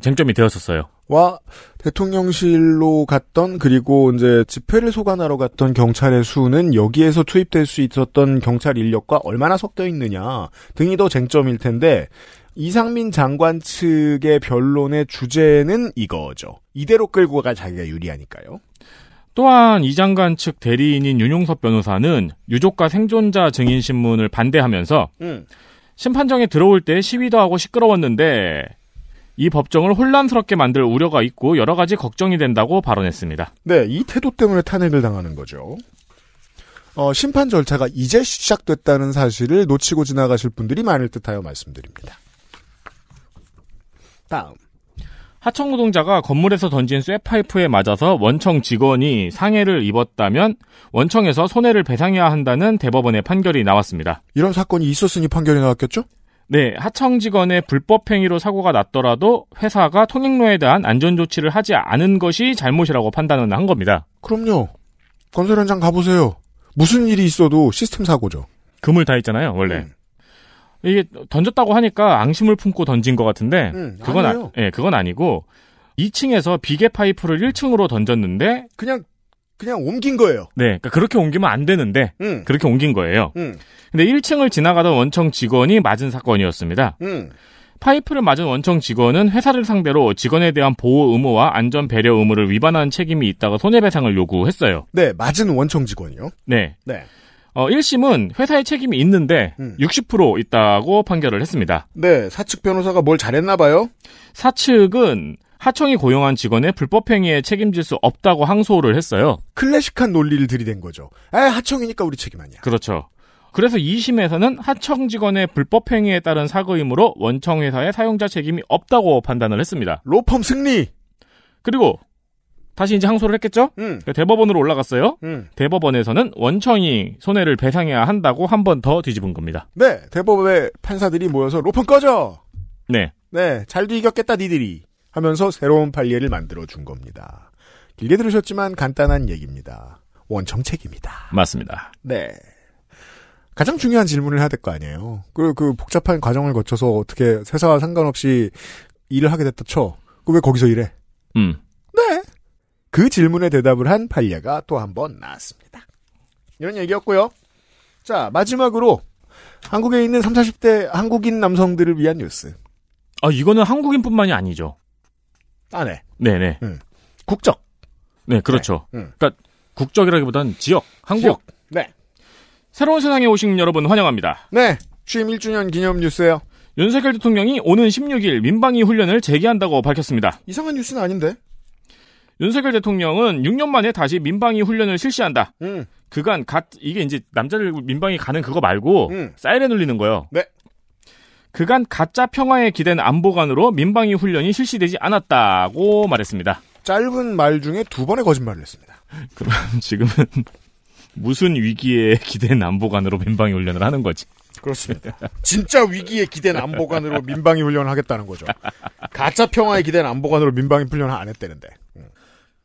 쟁점이 되었었어요. 와 대통령실로 갔던 그리고 이제 집회를 소관하러 갔던 경찰의 수는 여기에서 투입될 수 있었던 경찰 인력과 얼마나 섞여 있느냐 등이 더 쟁점일 텐데 이상민 장관 측의 변론의 주제는 이거죠. 이대로 끌고 가 자기가 유리하니까요. 또한 이 장관 측 대리인인 윤용섭 변호사는 유족과 생존자 증인 신문을 반대하면서 음. 심판정에 들어올 때 시위도 하고 시끄러웠는데 이 법정을 혼란스럽게 만들 우려가 있고 여러 가지 걱정이 된다고 발언했습니다. 네, 이 태도 때문에 탄핵을 당하는 거죠. 어, 심판 절차가 이제 시작됐다는 사실을 놓치고 지나가실 분들이 많을 듯하여 말씀드립니다. 다음. 하청 노동자가 건물에서 던진 쇠파이프에 맞아서 원청 직원이 상해를 입었다면 원청에서 손해를 배상해야 한다는 대법원의 판결이 나왔습니다. 이런 사건이 있었으니 판결이 나왔겠죠? 네, 하청 직원의 불법 행위로 사고가 났더라도 회사가 통행로에 대한 안전 조치를 하지 않은 것이 잘못이라고 판단을 한 겁니다. 그럼요. 건설 현장 가보세요. 무슨 일이 있어도 시스템 사고죠. 금을 다했잖아요 원래. 음. 이게 던졌다고 하니까 앙심을 품고 던진 것 같은데 음, 그건 아, 예, 그건 아니고 2층에서 비계 파이프를 1층으로 던졌는데 그냥 그냥 옮긴 거예요. 네, 그러니까 그렇게 옮기면 안 되는데 음. 그렇게 옮긴 거예요. 음. 근데 1층을 지나가던 원청 직원이 맞은 사건이었습니다. 음. 파이프를 맞은 원청 직원은 회사를 상대로 직원에 대한 보호 의무와 안전 배려 의무를 위반한 책임이 있다고 손해배상을 요구했어요. 네, 맞은 원청 직원이요. 네. 네. 어, 1심은 회사의 책임이 있는데 음. 60% 있다고 판결을 했습니다. 네, 사측 변호사가 뭘 잘했나 봐요? 사측은 하청이 고용한 직원의 불법 행위에 책임질 수 없다고 항소를 했어요. 클래식한 논리를 들이댄 거죠. 에 아, 하청이니까 우리 책임 아니야. 그렇죠. 그래서 2심에서는 하청 직원의 불법 행위에 따른 사고이므로 원청 회사의 사용자 책임이 없다고 판단을 했습니다. 로펌 승리. 그리고 다시 이제 항소를 했겠죠? 음. 그러니까 대법원으로 올라갔어요. 음. 대법원에서는 원청이 손해를 배상해야 한다고 한 번 더 뒤집은 겁니다. 네, 대법의 원 판사들이 모여서 로펌 꺼져. 네. 네, 잘도 이겼겠다 니들이. 하면서 새로운 판례를 만들어 준 겁니다. 길게 들으셨지만 간단한 얘기입니다. 원정책입니다. 맞습니다. 네. 가장 중요한 질문을 해야 될 거 아니에요. 그, 그 복잡한 과정을 거쳐서 어떻게 회사와 상관없이 일을 하게 됐다 쳐. 그 왜 거기서 일해? 음. 네. 그 질문에 대답을 한 판례가 또 한 번 나왔습니다. 이런 얘기였고요. 자, 마지막으로 한국에 있는 30, 40대 한국인 남성들을 위한 뉴스. 아, 이거는 한국인뿐만이 아니죠. 아에 네네. 음. 국적. 네, 그렇죠. 네. 음. 그러니까 국적이라기보단 지역, 한국. 지역. 네. 새로운 세상에 오신 여러분 환영합니다. 네. 취임 1주년 기념 뉴스예요. 윤석열 대통령이 오는 16일 민방위 훈련을 재개한다고 밝혔습니다. 이상한 뉴스는 아닌데. 윤석열 대통령은 6년 만에 다시 민방위 훈련을 실시한다. 음. 그간 갓 이게 이제 남자들 민방위 가는 그거 말고 음. 사이렌 울리는 거예요. 네. 그간 가짜 평화에 기댄 안보관으로 민방위 훈련이 실시되지 않았다고 말했습니다. 짧은 말 중에 두 번의 거짓말을 했습니다. 그럼 지금은 무슨 위기에 기댄 안보관으로 민방위 훈련을 하는 거지? 그렇습니다. 진짜 위기에 기댄 안보관으로 민방위 훈련을 하겠다는 거죠. 가짜 평화에 기댄 안보관으로 민방위 훈련을 안 했다는데.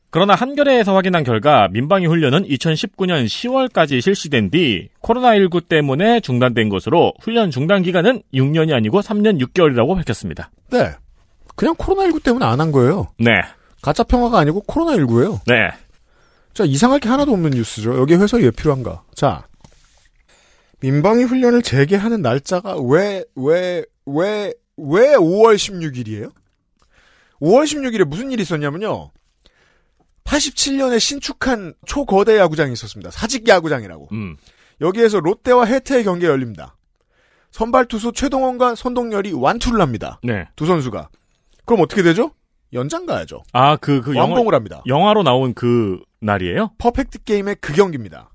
그러나 한겨레에서 확인한 결과 민방위 훈련은 2019년 10월까지 실시된 뒤 코로나19 때문에 중단된 것으로 훈련 중단 기간은 6년이 아니고 3년 6개월이라고 밝혔습니다. 네. 그냥 코로나19 때문에 안 한 거예요. 네. 가짜 평화가 아니고 코로나19예요. 네. 자, 이상할 게 하나도 없는 뉴스죠. 여기 회사에 왜 필요한가? 자. 민방위 훈련을 재개하는 날짜가 왜, 왜, 왜, 왜 5월 16일이에요? 5월 16일에 무슨 일이 있었냐면요. 87년에 신축한 초거대 야구장이 있었습니다. 사직 야구장이라고. 음. 여기에서 롯데와 해태의 경기가 열립니다. 선발 투수 최동원과 선동열이 완투를 합니다. 네. 두 선수가. 그럼 어떻게 되죠? 연장 가야죠. 아, 그, 그, 완봉을 영화, 합니다. 영화로 나온 그 날이에요? 퍼펙트 게임의 그 경기입니다.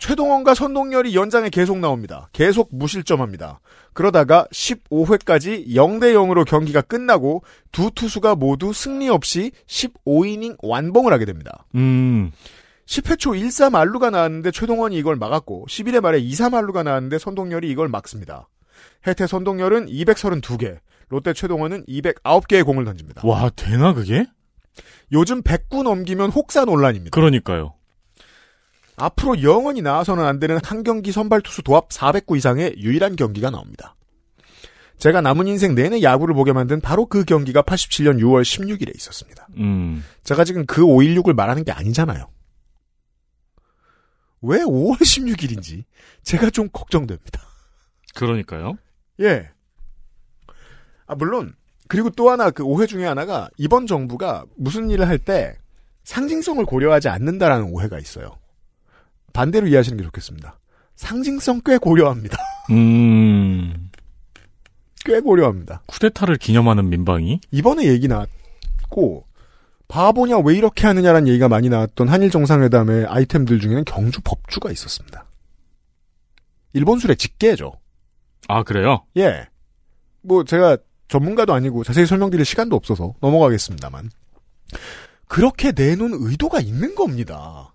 최동원과 선동열이 연장에 계속 나옵니다. 계속 무실점합니다. 그러다가 15회까지 0대 0으로 경기가 끝나고 두 투수가 모두 승리 없이 15이닝 완봉을 하게 됩니다. 음. 10회 초 1, 3 알루가 나왔는데 최동원이 이걸 막았고 11회 말에 2, 3 알루가 나왔는데 선동열이 이걸 막습니다. 해태 선동열은 232개, 롯데 최동원은 209개의 공을 던집니다. 와, 되나 그게? 요즘 100구 넘기면 혹사 논란입니다. 그러니까요. 앞으로 영원히 나와서는 안 되는 한 경기 선발 투수 도합 400구 이상의 유일한 경기가 나옵니다. 제가 남은 인생 내내 야구를 보게 만든 바로 그 경기가 87년 6월 16일에 있었습니다. 음. 제가 지금 그 5.16을 말하는 게 아니잖아요. 왜 5월 16일인지 제가 좀 걱정됩니다. 그러니까요. 예. 아, 물론, 그리고 또 하나 그 오해 중에 하나가 이번 정부가 무슨 일을 할 때 상징성을 고려하지 않는다라는 오해가 있어요. 반대로 이해하시는 게 좋겠습니다. 상징성 꽤 고려합니다. 음. 꽤 고려합니다. 쿠데타를 기념하는 민방위? 이번에 얘기 나왔고, 바보냐 왜 이렇게 하느냐라는 얘기가 많이 나왔던 한일 정상회담의 아이템들 중에는 경주 법주가 있었습니다. 일본 술의 직계죠. 아 그래요? 예. 뭐 제가 전문가도 아니고 자세히 설명드릴 시간도 없어서 넘어가겠습니다만 그렇게 내놓은 의도가 있는 겁니다.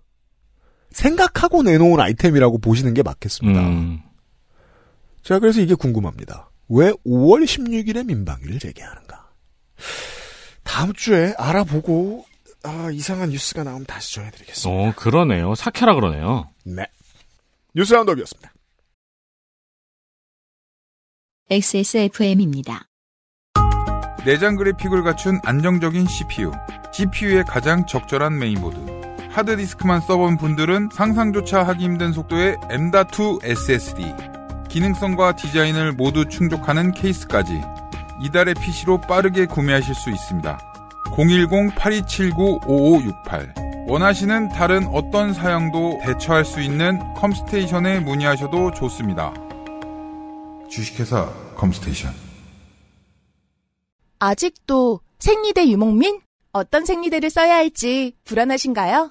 생각하고 내놓은 아이템이라고 보시는 게 맞겠습니다. 음. 제가 그래서 이게 궁금합니다. 왜 5월 16일에 민방위를 재개하는가? 다음 주에 알아보고 아, 이상한 뉴스가 나오면 다시 전해드리겠습니다. 어, 그러네요. 사케라 그러네요. 네. 뉴스 라운드업이었습니다. XSFM입니다. 내장 그래픽을 갖춘 안정적인 CPU. GPU의 가장 적절한 메인보드. 하드디스크만 써본 분들은 상상조차 하기 힘든 속도의 M.2 SSD, 기능성과 디자인을 모두 충족하는 케이스까지 이달의 PC로 빠르게 구매하실 수 있습니다. 010-8279-5568 원하시는 다른 어떤 사양도 대처할 수 있는 컴스테이션에 문의하셔도 좋습니다. 주식회사 컴스테이션 아직도 생리대 유목민? 어떤 생리대를 써야 할지 불안하신가요?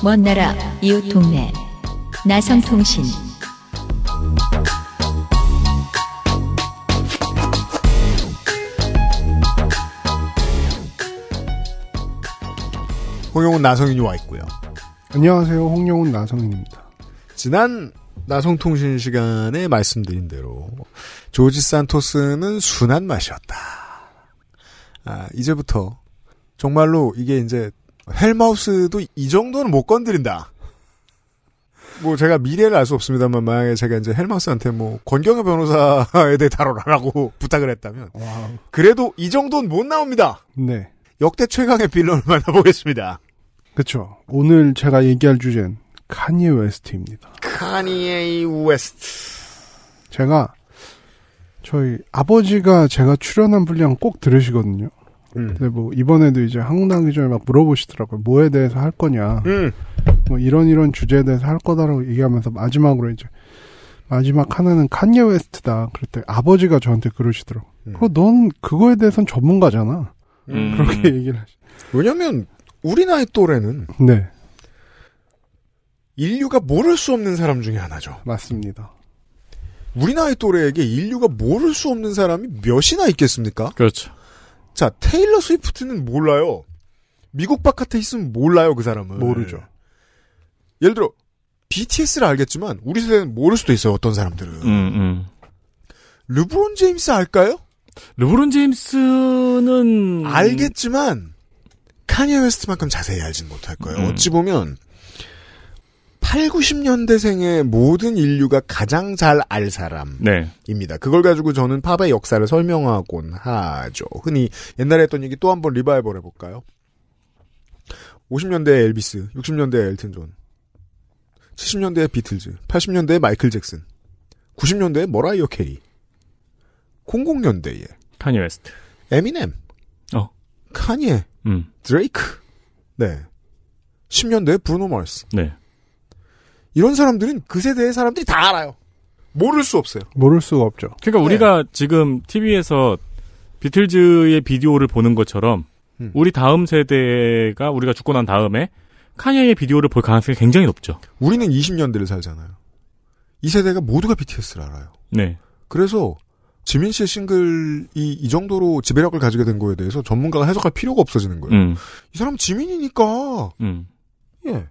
먼 나라, 이웃 동네. 나성통신. 홍영훈 나성인이 와 있고요. 안녕하세요. 홍영훈 나성인입니다. 지난 나성통신 시간에 말씀드린 대로 조지 산토스는 순한 맛이었다. 아, 이제부터 정말로 이게 이제 헬마우스도 이 정도는 못 건드린다. 뭐 제가 미래를 알 수 없습니다만 만약에 제가 이제 헬마우스한테 뭐 권경혜 변호사에 대해 다뤄라라고 부탁을 했다면 와 그래도 이 정도는 못 나옵니다. 네. 역대 최강의 빌런을 만나보겠습니다. 그렇죠. 오늘 제가 얘기할 주제는 카니에 웨스트입니다. 카니에 웨스트. 제가 저희 아버지가 제가 출연한 분량 꼭 들으시거든요. 음. 근데 뭐 이번에도 이제 한국 당기 전에 막 물어보시더라고요. 뭐에 대해서 할 거냐. 음. 뭐 이런 이런 주제에 대해서 할 거다라고 얘기하면서 마지막으로 이제 마지막 하나는 칸예 웨스트다. 그랬더니 아버지가 저한테 그러시더라고. 음. 그거 넌 그거에 대해선 전문가잖아. 음. 그렇게 음. 얘기를 하시. 왜냐면 우리 나이 또래는 네. 인류가 모를 수 없는 사람 중에 하나죠. 맞습니다. 우리 나이 또래에게 인류가 모를 수 없는 사람이 몇이나 있겠습니까? 그렇죠. 자, 테일러 스위프트는 몰라요. 미국 바깥에 있으면 몰라요, 그 사람은. 모르죠. 예를 들어, BTS를 알겠지만, 우리 세대는 모를 수도 있어요, 어떤 사람들은. 음, 음. 르브론 제임스 알까요? 르브론 제임스는. 알겠지만, 카니어 웨스트만큼 자세히 알진 못할 거예요. 음. 어찌 보면, 8, 90년대생의 모든 인류가 가장 잘알 네. 사람입니다. 네. 그걸 가지고 저는 팝의 역사를 설명하곤 하죠. 흔히 옛날에 했던 얘기 또 한번 리바이벌 해볼까요? 50년대의 엘비스, 60년대의 엘튼 존, 70년대의 비틀즈, 80년대의 마이클 잭슨, 90년대의 머라이어 캐리, 00년대의 카니 웨스트, 에미넴, 어, 카니에, 음. 드레이크, 네, 10년대의 브루노 마스, 네. 이런 사람들은 그 세대의 사람들이 다 알아요. 모를 수 없어요. 모를 수가 없죠. 그러니까 네. 우리가 지금 TV에서 비틀즈의 비디오를 보는 것처럼 음. 우리 다음 세대가 우리가 죽고 난 다음에 카니의 비디오를 볼 가능성이 굉장히 높죠. 우리는 20년대를 살잖아요. 이 세대가 모두가 BTS를 알아요. 네. 그래서 지민 씨의 싱글이 이 정도로 지배력을 가지게 된 거에 대해서 전문가가 해석할 필요가 없어지는 거예요. 음. 이 사람 지민이니까. 음. 예.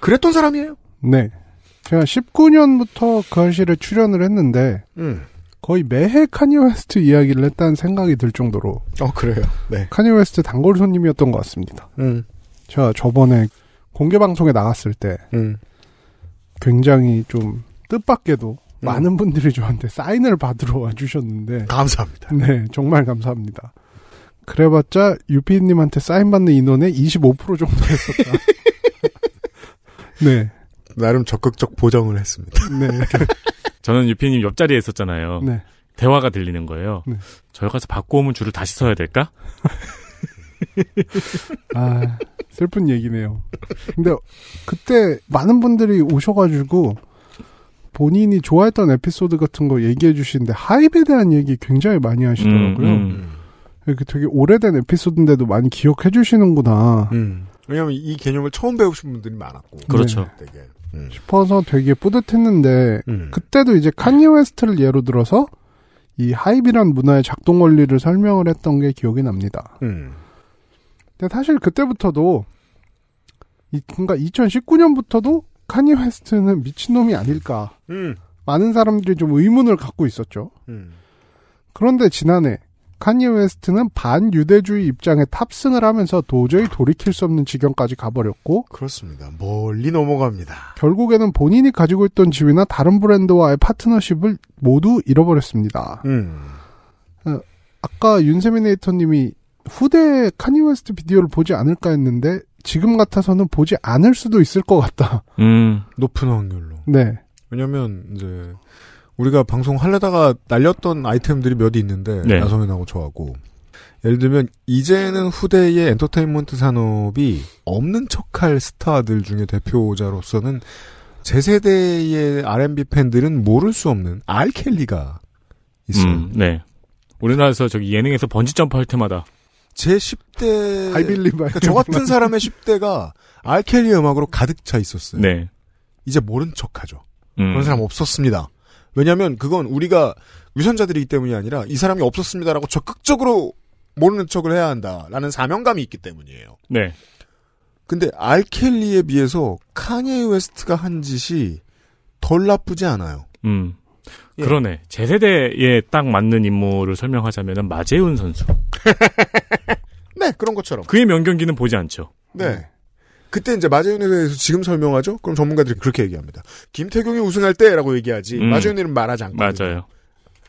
그랬던 사람이에요. 네. 제가 19년부터 그 현실에 출연을 했는데 음. 거의 매해 카니 웨스트 이야기를 했다는 생각이 들 정도로 어 그래요. 네. 카니 웨스트 단골 손님이었던 것 같습니다. 음. 제가 저번에 공개 방송에 나갔을 때 음. 굉장히 좀 뜻밖에도 음. 많은 분들이 저한테 사인을 받으러 와주셨는데 감사합니다. 네, 정말 감사합니다. 그래봤자 유피님한테 사인 받는 인원의 25% 정도였었다. 네. 나름 적극적 보정을 했습니다. 네. 저는 유피님 옆자리에 있었잖아요. 네. 대화가 들리는 거예요. 네. 저 가서 받고 오면 줄을 다시 서야 될까? 아, 슬픈 얘기네요. 근데 그때 많은 분들이 오셔가지고 본인이 좋아했던 에피소드 같은 거 얘기해 주시는데 하입에 대한 얘기 굉장히 많이 하시더라고요. 음, 음. 되게 오래된 에피소드인데도 많이 기억해 주시는구나. 음. 왜냐면 이 개념을 처음 배우신 분들이 많았고. 그렇죠. 네, 되게. 음. 싶어서 되게 뿌듯했는데, 음. 그때도 이제 칸니 웨스트를 예로 들어서 이 하이비란 문화의 작동 원리를 설명을 했던 게 기억이 납니다. 음. 근데 사실 그때부터도, 이, 그러니까 2019년부터도 칸니 웨스트는 미친놈이 아닐까. 음. 많은 사람들이 좀 의문을 갖고 있었죠. 음. 그런데 지난해 카니에 웨스트는 반유대주의 입장에 탑승을 하면서 도저히 돌이킬 수 없는 지경까지 가버렸고 그렇습니다. 멀리 넘어갑니다. 결국에는 본인이 가지고 있던 지위나 다른 브랜드와의 파트너십을 모두 잃어버렸습니다. 음. 어, 아까 윤세미네이터님이 후대 카니 웨스트 비디오를 보지 않을까 했는데 지금 같아서는 보지 않을 수도 있을 것 같다. 음. 높은 확률로. 네. 왜냐면 이제 우리가 방송 하려다가 날렸던 아이템들이 몇이 있는데 네. 나성현하고 저하고 예를 들면 이제는 후대의 엔터테인먼트 산업이 없는 척할 스타들 중에 대표자로서는 제 세대의 R&B 팬들은 모를 수 없는 알켈리가 있어요. 음, 네. 우리나라에서 저기 예능에서 번지 점프할 때마다 제 10대 아빌리 그러니까 저 같은 사람의 10대가 알켈리 음악으로 가득 차 있었어요. 네. 이제 모른 척하죠. 음. 그런 사람 없었습니다. 왜냐하면 그건 우리가 유산자들이기 때문이 아니라 이 사람이 없었습니다라고 적극적으로 모르는 척을 해야 한다라는 사명감이 있기 때문이에요. 네. 근데 알켈리에 비해서 카니에 웨스트가 한 짓이 덜 나쁘지 않아요. 음. 예. 그러네. 제 세대에 딱 맞는 인물을 설명하자면 마재훈 선수. 네, 그런 것처럼. 그의 명경기는 보지 않죠. 네. 음. 그때 이제 마재윤에 대해서 지금 설명하죠? 그럼 전문가들이 그렇게 얘기합니다. 김태경이 우승할 때라고 얘기하지. 음. 마재윤이는 말하지 않고. 맞아요.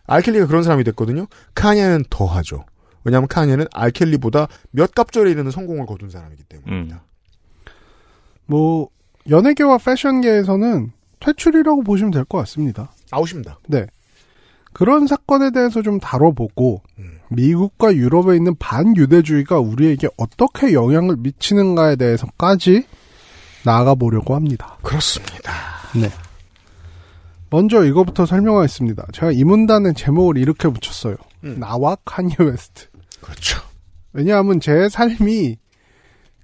알켈리가 그런 사람이 됐거든요. 카냐는 더 하죠. 왜냐하면 카냐는 알켈리보다 몇 갑절에 이르는 성공을 거둔 사람이기 때문입니다. 음. 뭐 연예계와 패션계에서는 퇴출이라고 보시면 될 것 같습니다. 아웃입니다. 네. 그런 사건에 대해서 좀 다뤄보고 음. 미국과 유럽에 있는 반유대주의가 우리에게 어떻게 영향을 미치는가에 대해서까지 나아가보려고 합니다. 그렇습니다. 네. 먼저 이거부터 설명하겠습니다. 제가 이 문단의 제목을 이렇게 붙였어요. 음. 나와 카니에 웨스트. 그렇죠. 왜냐하면 제 삶이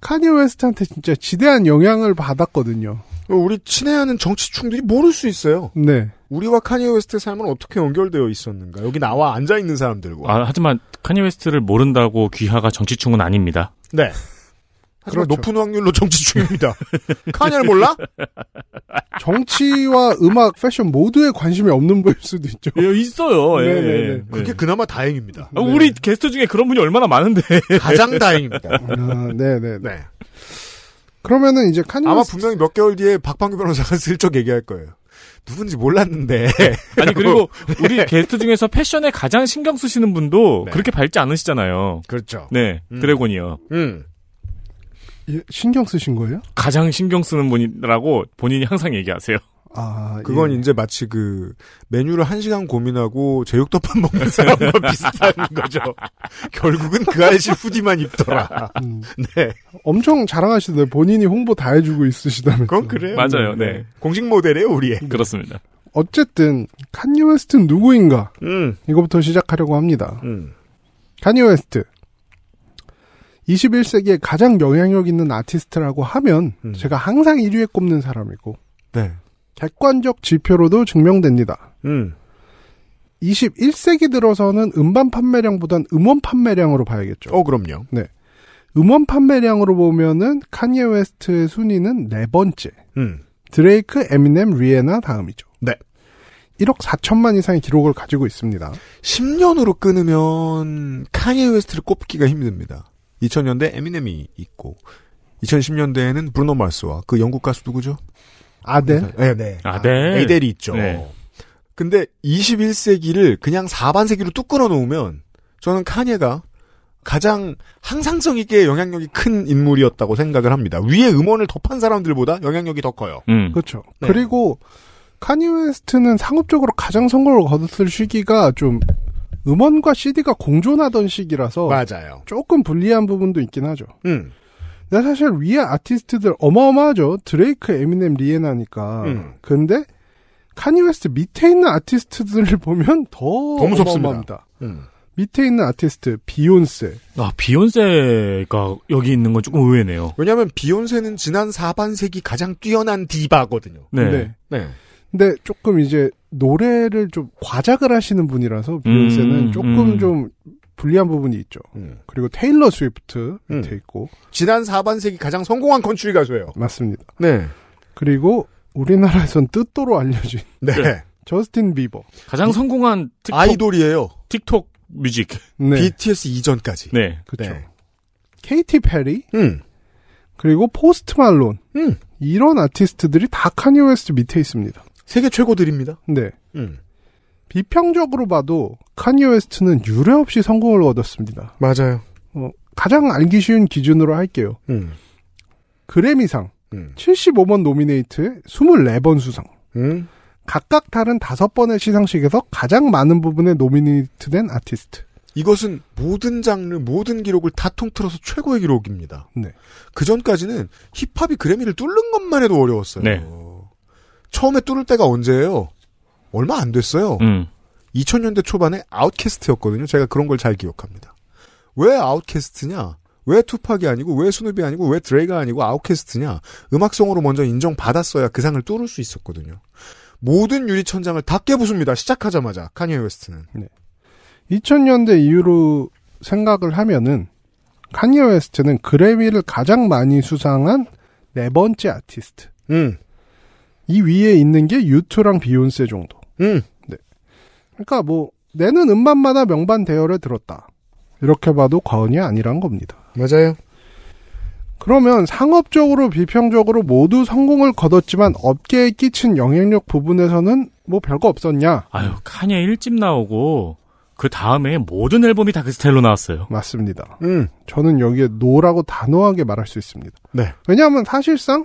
카니에 웨스트한테 진짜 지대한 영향을 받았거든요. 우리 친애하는 정치충들이 모를 수 있어요. 네. 우리와 카니 웨스트의 삶은 어떻게 연결되어 있었는가? 여기 나와 앉아 있는 사람들과. 아, 하지만 카니 웨스트를 모른다고 귀하가 정치충은 아닙니다. 네. 그런 높은 확률로 정치충입니다. 카니를 몰라? 정치와 음악, 패션 모두에 관심이 없는 분일 수도 있죠. 예, 있어요. 예, 네네네. 네, 예, 네. 예. 그게 네. 그나마 다행입니다. 네. 우리 게스트 중에 그런 분이 얼마나 많은데 가장 다행입니다. 네네. 아, 네, 네. 그러면은 이제 카니 아마 분명히 몇 개월 뒤에 박방규 변호사가 슬쩍 얘기할 거예요. 누군지 몰랐는데. 네. 아니 그리고 네. 우리 게스트 중에서 패션에 가장 신경 쓰시는 분도 네. 그렇게 밝지 않으시잖아요. 그렇죠. 네, 음. 드래곤이요. 음. 예, 신경 쓰신 거예요? 가장 신경 쓰는 분이라고 본인이 항상 얘기하세요. 아, 그건 예. 이제 마치 그 메뉴를 한 시간 고민하고 제육덮밥 먹는 사람과 비슷한 거죠. 결국은 그 아저씨 후디만 입더라. 음. 네. 엄청 자랑하시던데 본인이 홍보 다 해주고 있으시다는. 그건 그래요. 맞아요. 네. 네. 공식 모델이에요, 우리의. 그렇습니다. 어쨌든 칸니 웨스트는 누구인가? 음. 이거부터 시작하려고 합니다. 음. 칸니 웨스트. 21세기에 가장 영향력 있는 아티스트라고 하면 음. 제가 항상 1위에 꼽는 사람이고 네. 객관적 지표로도 증명됩니다. 음. 21세기 들어서는 음반 판매량보단 음원 판매량으로 봐야겠죠. 어, 그럼요. 네. 음원 판매량으로 보면은 카니에 웨스트의 순위는 네 번째. 음. 드레이크, 에미넴, 리에나 다음이죠. 네. 1억 4천만 이상의 기록을 가지고 있습니다. 10년으로 끊으면 카니에 웨스트를 꼽기가 힘듭니다. 2000년대 에미넴이 있고 2010년대에는 브루노 마스와 그 영국 가수 누구죠? 아덴? 네, 네. 네. 아덴. 아, 에델이 있죠. 네. 근데 21세기를 그냥 4반세기로 뚝 끊어놓으면 저는 카니가 가장 항상성 있게 영향력이 큰 인물이었다고 생각을 합니다. 위에 음원을 덮은 사람들보다 영향력이 더 커요. 음. 그렇죠. 네. 그리고 카니 웨스트는 상업적으로 가장 성공을 거뒀을 시기가 좀 음원과 CD가 공존하던 시기라서 맞아요. 조금 불리한 부분도 있긴 하죠. 음. 근데 사실 위에 아티스트들 어마어마하죠. 드레이크, 에미넴, 리에나니까. 음. 근데 카니웨스트 밑에 있는 아티스트들을 보면 더, 더 무섭습니다. 음. 밑에 있는 아티스트 비욘세. 아 비욘세가 여기 있는 건 조금 의외네요. 왜냐하면 비욘세는 지난 4반세기 가장 뛰어난 디바거든요. 네. 네. 네. 근데 조금 이제 노래를 좀 과작을 하시는 분이라서 비욘세는 음, 조금 음. 좀 불리한 부분이 있죠. 음. 그리고 테일러 스위프트 밑에 음. 있고 지난 4반세기 가장 성공한 컨츄리 가수예요. 맞습니다. 네. 그리고 우리나라에선 뜻도로 알려진 네. 네. 저스틴 비버 가장 성공한 틱톡, 아이돌이에요. 틱톡 뮤직 네. BTS 이전까지. 네, 그렇죠. 네. 케이티 페리, 음. 그리고 포스트 말론 음. 이런 아티스트들이 다 카니웨스트 밑에 있습니다. 세계 최고들입니다. 네. 음. 비평적으로 봐도 카니에 웨스트는 유례없이 성공을 얻었습니다. 맞아요. 어, 가장 알기 쉬운 기준으로 할게요. 음. 그래미상 음. 75번 노미네이트에 24번 수상. 음. 각각 다른 5번의 시상식에서 가장 많은 부분에 노미네이트된 아티스트. 이것은 모든 장르, 모든 기록을 다 통틀어서 최고의 기록입니다. 네. 그 전까지는 힙합이 그래미를 뚫는 것만 해도 어려웠어요. 네. 처음에 뚫을 때가 언제예요? 얼마 안 됐어요. 음. 2000년대 초반에 아웃캐스트였거든요. 제가 그런 걸 잘 기억합니다. 왜 아웃캐스트냐? 왜 투팍이 아니고 왜 수누비 아니고 왜 드레이가 아니고 아웃캐스트냐? 음악성으로 먼저 인정받았어야 그 상을 뚫을 수 있었거든요. 모든 유리천장을 다 깨부숩니다. 시작하자마자 카니에 웨스트는. 네. 2000년대 이후로 생각을 하면은 카니에 웨스트는 그래미를 가장 많이 수상한 네 번째 아티스트. 음. 이 위에 있는 게유투랑 비욘세 정도. 음. 네. 그러니까 뭐 내는 음반마다 명반 대열에 들었다. 이렇게 봐도 과언이 아니란 겁니다. 맞아요. 그러면 상업적으로 비평적으로 모두 성공을 거뒀지만 업계에 끼친 영향력 부분에서는 뭐 별거 없었냐? 아유, 카냐 1집 나오고 그 다음에 모든 앨범이 다 그 스타일로 나왔어요. 맞습니다. 음, 저는 여기에 노라고 단호하게 말할 수 있습니다. 네. 왜냐하면 사실상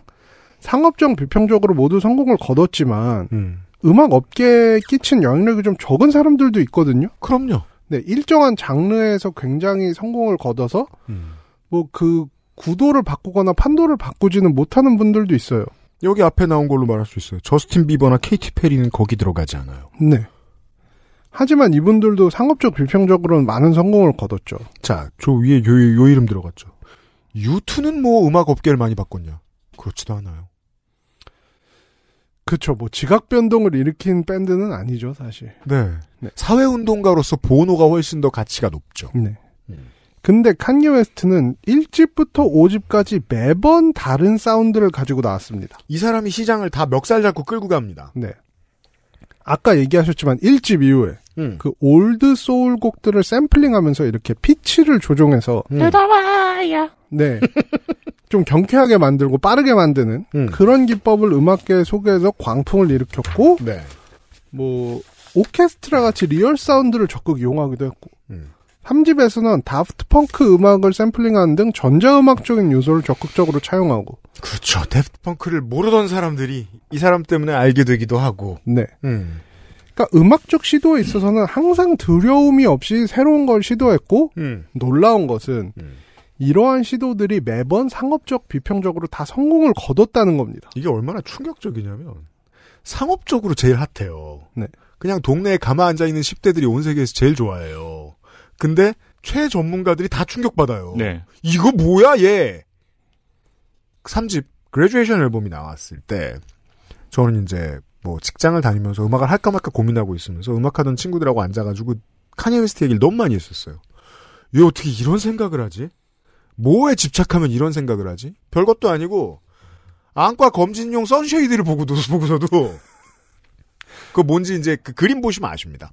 상업적 비평적으로 모두 성공을 거뒀지만 음. 음악 업계에 끼친 영향력이 좀 적은 사람들도 있거든요. 그럼요. 네, 일정한 장르에서 굉장히 성공을 거둬서 음. 뭐그 구도를 바꾸거나 판도를 바꾸지는 못하는 분들도 있어요. 여기 앞에 나온 걸로 말할 수 있어요. 저스틴 비버나 케이티 페리는 거기 들어가지 않아요. 네. 하지만 이분들도 상업적 비평적으로는 많은 성공을 거뒀죠. 자, 저 위에 요, 요 이름 들어갔죠. 유투는 뭐 음악 업계를 많이 바꿨냐? 그렇지도 않아요. 그렇죠. 뭐 지각 변동을 일으킨 밴드는 아니죠, 사실. 네. 네. 사회 운동가로서 보노가 훨씬 더 가치가 높죠. 네. 음. 근데 칸예 웨스트는 1집부터 5집까지 매번 다른 사운드를 가지고 나왔습니다. 이 사람이 시장을 다 멱살 잡고 끌고 갑니다. 네. 아까 얘기하셨지만 1집 이후에 음. 그 올드 소울 곡들을 샘플링하면서 이렇게 피치를 조정해서 음. 네. 좀 경쾌하게 만들고 빠르게 만드는 음. 그런 기법을 음악계 속에서 광풍을 일으켰고 네. 뭐 오케스트라 같이 리얼 사운드를 적극 이용하기도 했고 음. 3집에서는 다프트 펑크 음악을 샘플링하는 등 전자음악적인 요소를 적극적으로 차용하고 그렇죠. 다프트 펑크를 모르던 사람들이 이 사람 때문에 알게 되기도 하고 네. 음. 그러니까 음악적 시도에 있어서는 항상 두려움이 없이 새로운 걸 시도했고 음. 놀라운 것은 음. 이러한 시도들이 매번 상업적 비평적으로 다 성공을 거뒀다는 겁니다. 이게 얼마나 충격적이냐면 상업적으로 제일 핫해요. 네. 그냥 동네에 가만 앉아 있는 10대들이 온 세계에서 제일 좋아해요. 근데 최전문가들이 다 충격받아요. 네. 이거 뭐야 얘. 3집 그레듀에이션 앨범이 나왔을 때 저는 이제 뭐 직장을 다니면서 음악을 할까 말까 고민하고 있으면서 음악하던 친구들하고 앉아가지고 카니웨스트 얘기를 너무 많이 했었어요. 왜 어떻게 이런 생각을 하지? 뭐에 집착하면 이런 생각을 하지? 별것도 아니고 안과 검진용 선쉐이드를 보고도 보고서도 그 뭔지 이제 그 그림 보시면 아십니다.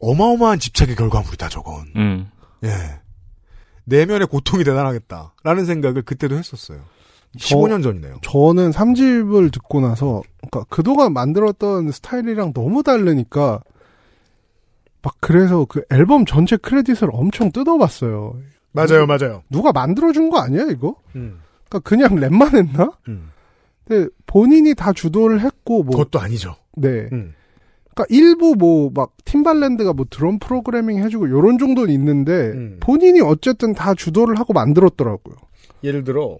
어마어마한 집착의 결과물이다 저건. 음. 예. 내면의 고통이 대단하겠다라는 생각을 그때도 했었어요. 15년 전이네요. 저는 3집을 듣고 나서, 그러니까 그동안 만들었던 스타일이랑 너무 다르니까, 막 그래서 그 앨범 전체 크레딧을 엄청 뜯어봤어요. 맞아요, 맞아요. 누가 만들어준 거 아니야 이거? 음. 그러니까 그냥 랩만 했나? 음. 근데 본인이 다 주도를 했고 뭐 그것도 아니죠. 네. 음. 그니까 일부 뭐 막 팀발랜드가 뭐 드럼 프로그래밍 해주고 요런 정도는 있는데 음. 본인이 어쨌든 다 주도를 하고 만들었더라고요. 예를 들어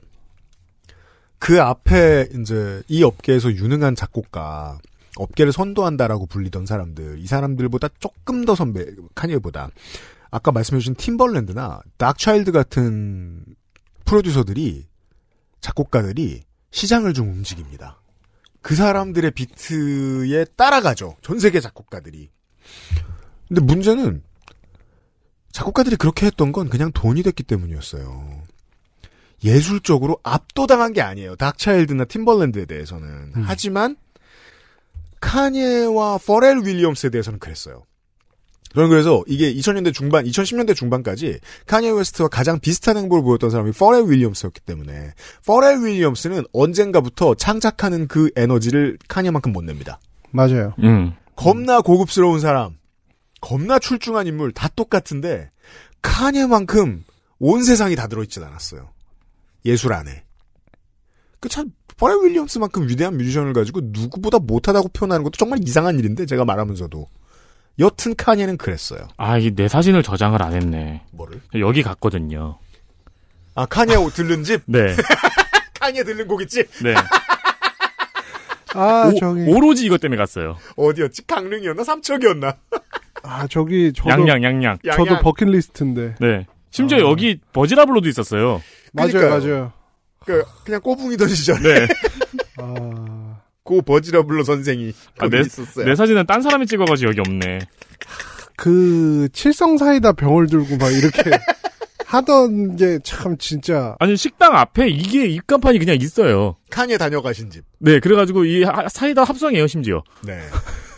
그 앞에 이제 이 업계에서 유능한 작곡가 업계를 선도한다라고 불리던 사람들 이 사람들보다 조금 더 선배 카니에보다 아까 말씀해주신 팀벌랜드나 닥차일드 같은 프로듀서들이 작곡가들이 시장을 좀 움직입니다. 그 사람들의 비트에 따라가죠. 전 세계 작곡가들이. 근데 문제는 작곡가들이 그렇게 했던 건 그냥 돈이 됐기 때문이었어요. 예술적으로 압도당한 게 아니에요. 닥차일드나 팀벌랜드에 대해서는. 음. 하지만 카니에와 퍼렐 윌리엄스에 대해서는 그랬어요. 저는 그래서 이게 2000년대 중반, 2010년대 중반까지 카니에 웨스트와 가장 비슷한 행보를 보였던 사람이 퍼렐 윌리엄스였기 때문에 퍼렐 윌리엄스는 언젠가부터 창작하는 그 에너지를 카니에만큼 못 냅니다. 맞아요. 음. 겁나 고급스러운 사람, 겁나 출중한 인물 다 똑같은데 카니에만큼 온 세상이 다 들어있진 않았어요. 예술 안에. 그참 퍼렐 윌리엄스만큼 위대한 뮤지션을 가지고 누구보다 못하다고 표현하는 것도 정말 이상한 일인데 제가 말하면서도 여튼 카니는 그랬어요. 아, 이 내 사진을 저장을 안 했네. 뭐를? 여기 갔거든요. 아, 카니에 들른 집? 네. 카니에 들른 곡 있지? 네. 아, 오, 저기. 오로지 이것 때문에 갔어요. 어디였지? 강릉이었나? 삼척이었나? 아, 저기, 저도. 양양, 양양. 저도 양양. 버킷리스트인데. 네. 심지어 아. 여기 버지라블로도 있었어요. 맞아요, 그러니까요. 맞아요. 그, 그냥 꼬붕이던 시절에. 네. 아. 고 버지러블러 선생이. 아, 내, 있었어요. 내 사진은 딴 사람이 찍어가지고 여기 없네. 그, 칠성사이다 병을 들고 막 이렇게. 하던 게 참 진짜 아니 식당 앞에 이게 입간판이 그냥 있어요. 칸에 다녀가신 집. 네, 그래가지고 이 사이다 합성이에요 심지어. 네.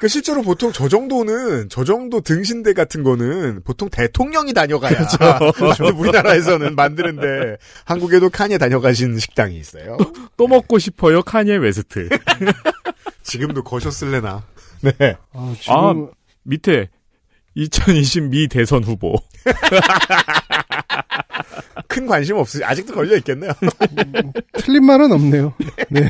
그 실제로 보통 저 정도는 저 정도 등신대 같은 거는 보통 대통령이 다녀가야 그렇죠. 우리나라에서는 만드는데 한국에도 칸에 다녀가신 식당이 있어요. 또, 또 먹고 싶어요 칸예 웨스트. 지금도 거셨을래나. 네. 아, 지금... 아 밑에 2020 미 대선 후보. 큰 관심 없으시 아직도 걸려 있겠네요. 음, 틀린 말은 없네요. 네.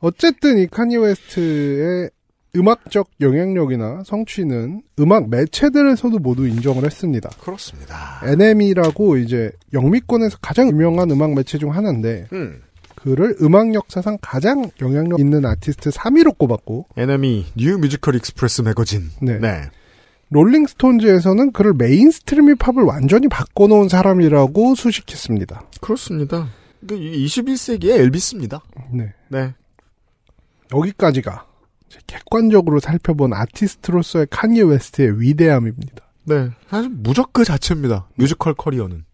어쨌든 이 카니 웨스트의 음악적 영향력이나 성취는 음악 매체들에서도 모두 인정을 했습니다. 그렇습니다. n m e 라고 이제 영미권에서 가장 유명한 음악 매체 중 하나인데 음. 그를 음악 역사상 가장 영향력 있는 아티스트 3위로 꼽았고 NME 뉴 뮤지컬 익스프레스 매거진 네. 네. 롤링스톤즈에서는 그를 메인스트림의 팝을 완전히 바꿔놓은 사람이라고 수식했습니다. 그렇습니다. 그 21세기의 엘비스입니다. 네. 네. 여기까지가 객관적으로 살펴본 아티스트로서의 칸예 웨스트의 위대함입니다. 네, 사실 무적 그 자체입니다. 뮤지컬 커리어는.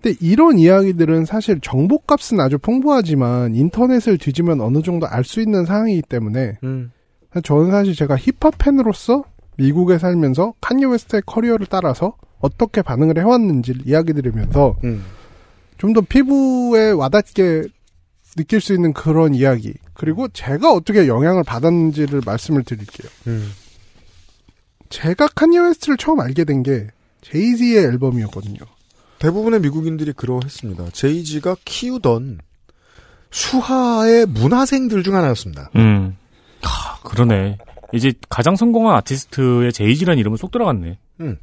근데 이런 이야기들은 사실 정보값은 아주 풍부하지만 인터넷을 뒤지면 어느 정도 알 수 있는 상황이기 때문에 음. 저는 사실 제가 힙합 팬으로서 미국에 살면서 칸예 웨스트의 커리어를 따라서 어떻게 반응을 해왔는지 이야기 들으면서 음. 좀더 피부에 와닿게 느낄 수 있는 그런 이야기 그리고 제가 어떻게 영향을 받았는지를 말씀을 드릴게요. 음. 제가 칸예 웨스트를 처음 알게 된 게 제이지의 앨범이었거든요. 대부분의 미국인들이 그러했습니다. 제이지가 키우던 수하의 문화생들 중 하나였습니다. 음. 하, 그러네. 이제 가장 성공한 아티스트의 제이지란 이름은 쏙 들어갔네. 음.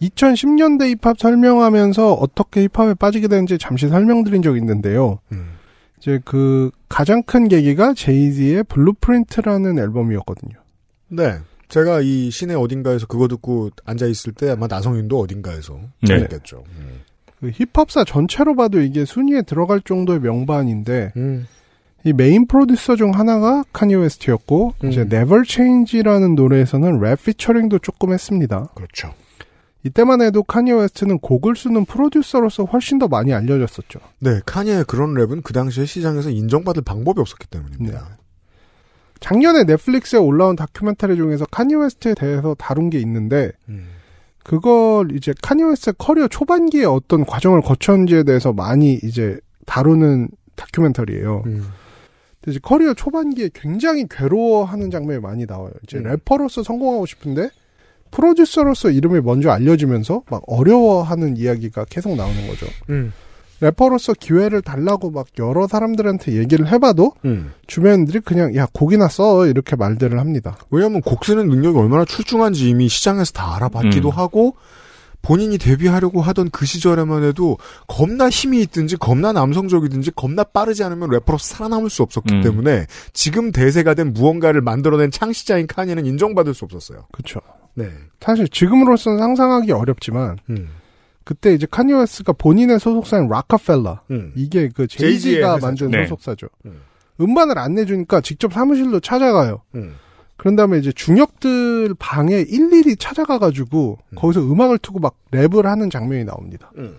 2010년대 힙합 설명하면서 어떻게 힙합에 빠지게 되는지 잠시 설명드린 적이 있는데요. 음. 이제 그 가장 큰 계기가 제이지의 블루프린트라는 앨범이었거든요. 네. 제가 이 시내 어딘가에서 그거 듣고 앉아 있을 때 아마 나성윤도 어딘가에서 네. 그겠죠 음. 그 힙합사 전체로 봐도 이게 순위에 들어갈 정도의 명반인데 음. 이 메인 프로듀서 중 하나가 카니 웨스트였고 음. 이제 Never Change라는 노래에서는 랩 피처링도 조금 했습니다. 그렇죠. 이때만 해도 카니에 웨스트는 곡을 쓰는 프로듀서로서 훨씬 더 많이 알려졌었죠. 네, 카니의 그런 랩은 그 당시에 시장에서 인정받을 방법이 없었기 때문입니다. 네. 작년에 넷플릭스에 올라온 다큐멘터리 중에서 카니 웨스트에 대해서 다룬 게 있는데 음. 그걸 이제 카니 웨스트 커리어 초반기에 어떤 과정을 거쳤는지에 대해서 많이 이제 다루는 다큐멘터리예요. 음. 이제 커리어 초반기에 굉장히 괴로워하는 장면이 많이 나와요. 이제 음. 래퍼로서 성공하고 싶은데 프로듀서로서 이름을 먼저 알려주면서 막 어려워하는 이야기가 계속 나오는 거죠. 음. 래퍼로서 기회를 달라고 막 여러 사람들한테 얘기를 해봐도 음. 주변인들이 그냥 야 곡이나 써 이렇게 말들을 합니다. 왜냐하면 곡 쓰는 능력이 얼마나 출중한지 이미 시장에서 다 알아봤기도 음. 하고 본인이 데뷔하려고 하던 그 시절에만 해도 겁나 힘이 있든지 겁나 남성적이든지 겁나 빠르지 않으면 래퍼로 살아남을 수 없었기 음. 때문에 지금 대세가 된 무언가를 만들어낸 창시자인 카니는 인정받을 수 없었어요. 그렇죠. 네. 사실 지금으로서는 상상하기 어렵지만 음. 그때 이제 카니웨스가 본인의 소속사인 라카펠라 음. 이게 그 제이지가 만든 네. 소속사죠. 음. 반을안 내주니까 직접 사무실로 찾아가요. 음. 그런 다음에 이제 중역들 방에 일일이 찾아가가지고 음. 거기서 음악을 틀고막 랩을 하는 장면이 나옵니다. 음.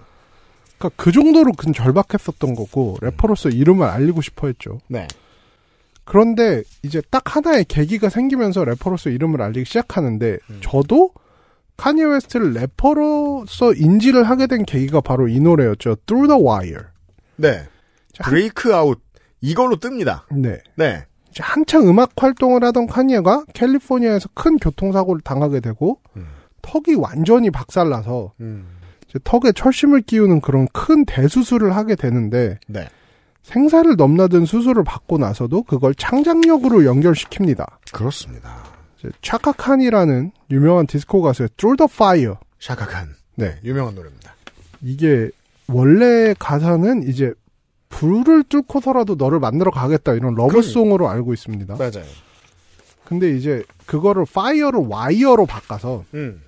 그까그 그러니까 정도로 근 절박했었던 거고 래퍼로서 이름을 알리고 싶어 했죠. 네. 그런데 이제 딱 하나의 계기가 생기면서 래퍼로서 이름을 알리기 시작하는데 음. 저도 카니에 웨스트를 래퍼로서 인지를 하게 된 계기가 바로 이 노래였죠. Through the Wire. 네. 브레이크 아웃 이걸로 뜹니다. 네. 네. 이제 한창 음악 활동을 하던 카니에가 캘리포니아에서 큰 교통사고를 당하게 되고 음. 턱이 완전히 박살나서 음. 턱에 철심을 끼우는 그런 큰 대수술을 하게 되는데 네. 생사를 넘나든 수술을 받고 나서도 그걸 창작력으로 연결시킵니다. 그렇습니다. 샤카칸이라는 유명한 디스코 가수의 Through the Fire. 샤카칸. 네, 유명한 노래입니다. 이게 원래 가사는 이제 불을 뚫고서라도 너를 만들어 가겠다 이런 러브송으로 알고 있습니다. 맞아요. 근데 이제 그거를 파이어를 와이어로 바꿔서 음.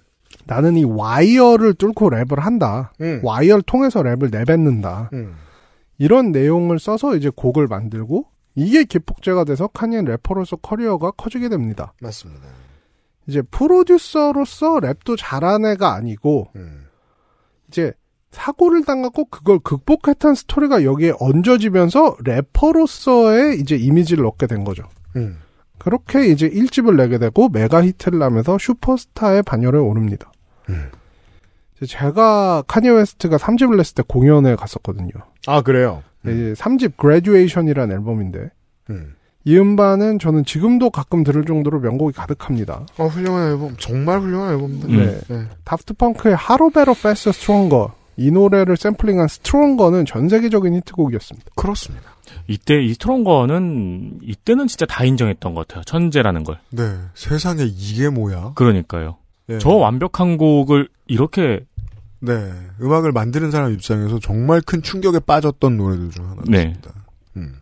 나는 이 와이어를 뚫고 랩을 한다. 음. 와이어를 통해서 랩을 내뱉는다. 음. 이런 내용을 써서 이제 곡을 만들고 이게 기폭제가 돼서 칸니의 래퍼로서 커리어가 커지게 됩니다. 맞습니다. 이제 프로듀서로서 랩도 잘한 애가 아니고 음. 이제 사고를 당하고 그걸 극복했던 스토리가 여기에 얹어지면서 래퍼로서의 이제 이미지를 얻게 된 거죠. 음. 그렇게 이제 1집을 내게 되고 메가 히트를 하면서 슈퍼스타의 반열에 오릅니다. 음. 제가 카니 웨스트가 3집을 냈을 때 공연에 갔었거든요. 아 그래요? 네, 음. 3집 Graduation이라는 앨범인데 음. 이 음반은 저는 지금도 가끔 들을 정도로 명곡이 가득합니다. 어, 훌륭한 앨범, 정말 훌륭한 앨범인데. 음. 네. 네. 다프트 펑크의 하루 베러 패스 스트롱거 이 노래를 샘플링한 스트롱거는 전 세계적인 히트곡이었습니다. 그렇습니다. 이때 이 스트롱거는 이때는 진짜 다 인정했던 것 같아요. 천재라는 걸. 네. 세상에 이게 뭐야? 그러니까요. 예. 저 완벽한 곡을 이렇게 네 음악을 만드는 사람 입장에서 정말 큰 충격에 빠졌던 노래들 중 하나입니다. 네. 음.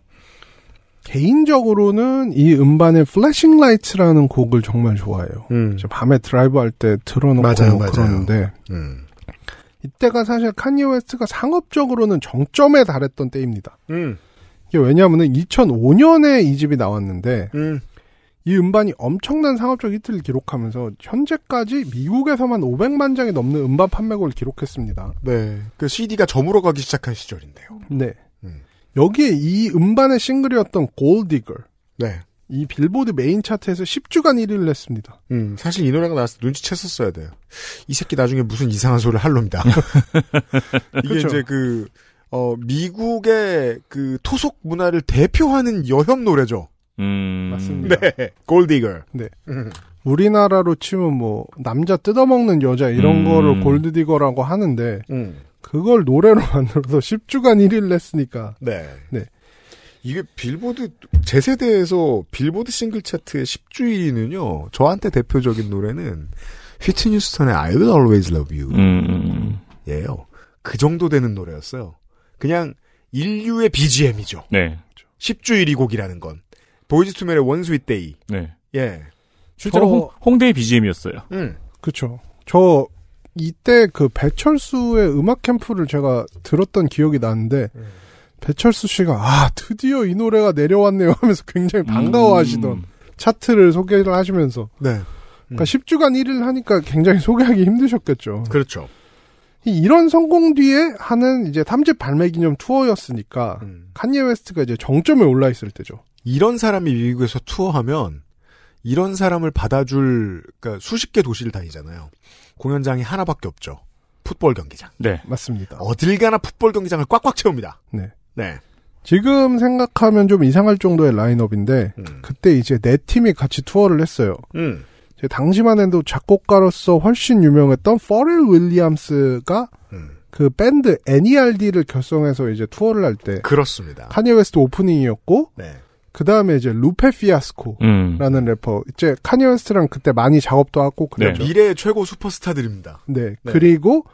개인적으로는 이 음반의 플래싱 라이츠라는 곡을 정말 좋아해요. 음. 밤에 드라이브 할 때 틀어놓고 맞아요, 맞아요. 그러는데 음. 이때가 사실 칸니에 웨스트가 상업적으로는 정점에 달했던 때입니다. 음. 이게 왜냐하면 2005년에 이 집이 나왔는데 음. 이 음반이 엄청난 상업적 히트를 기록하면서 현재까지 미국에서만 500만 장이 넘는 음반 판매고를 기록했습니다. 네. 그 CD가 저물어가기 시작한 시절인데요. 네. 음. 여기에 이 음반의 싱글이었던 골디걸. 네. 이 빌보드 메인 차트에서 10주간 1위를 했습니다. 음, 사실 이 노래가 나왔을 때 눈치챘었어야 돼요. 이 새끼 나중에 무슨 이상한 소리를 할놈이다. 이게 그렇 이제 그, 어, 미국의 그 토속 문화를 대표하는 여혐 노래죠. 음... 맞습니다. 네. 골디거. 네. 음. 우리나라로 치면 뭐 남자 뜯어먹는 여자 이런 음... 거를 골드디거라고 하는데 음. 그걸 노래로 만들어서 10주간 1위를 냈으니까. 네. 네. 이게 빌보드 제 세대에서 빌보드 싱글 차트의 10주위는요. 1 저한테 대표적인 노래는 휘트니 스턴의 I Will Always Love You 음, 예요. 그 정도 되는 노래였어요. 그냥 인류의 BGM이죠. 네. 10주 1위 곡이라는 건. 보이즈 투맨의 원수이 데이. 네. 예. 실제로 저... 홍, 대의 BGM이었어요. 음. 그렇죠. 저 이때 그 배철수의 음악 캠프를 제가 들었던 기억이 나는데 음. 배철수 씨가 아 드디어 이 노래가 내려왔네요 하면서 굉장히 반가워하시던 음. 차트를 소개를 하시면서 네. 그러니까 음. 그러니까 10주간 1위를 하니까 굉장히 소개하기 힘드셨겠죠. 그렇죠. 이런 성공 뒤에 하는 이제 탐집 발매 기념 투어였으니까 음. 칸예 웨스트가 이제 정점에 올라 있을 때죠. 이런 사람이 미국에서 투어하면 이런 사람을 받아줄 그러니까 수십 개 도시를 다니잖아요. 공연장이 하나밖에 없죠. 풋볼 경기장. 네, 맞습니다. 어딜 가나 풋볼 경기장을 꽉꽉 채웁니다. 네. 네. 지금 생각하면 좀 이상할 정도의 라인업인데 음. 그때 이제 네 팀이 같이 투어를 했어요. 음. 당시만 해도 작곡가로서 훨씬 유명했던 퍼렐 윌리엄스가 음. 그 밴드 NERD를 결성해서 이제 투어를 할 때 그렇습니다. 카니웨스트 오프닝이었고 네. 그 다음에 이제 루페 피아스코라는 음. 래퍼 이제 카니언스트랑 그때 많이 작업도 하고 그래요. 네. 미래 의 최고 슈퍼스타들입니다. 네. 네. 그리고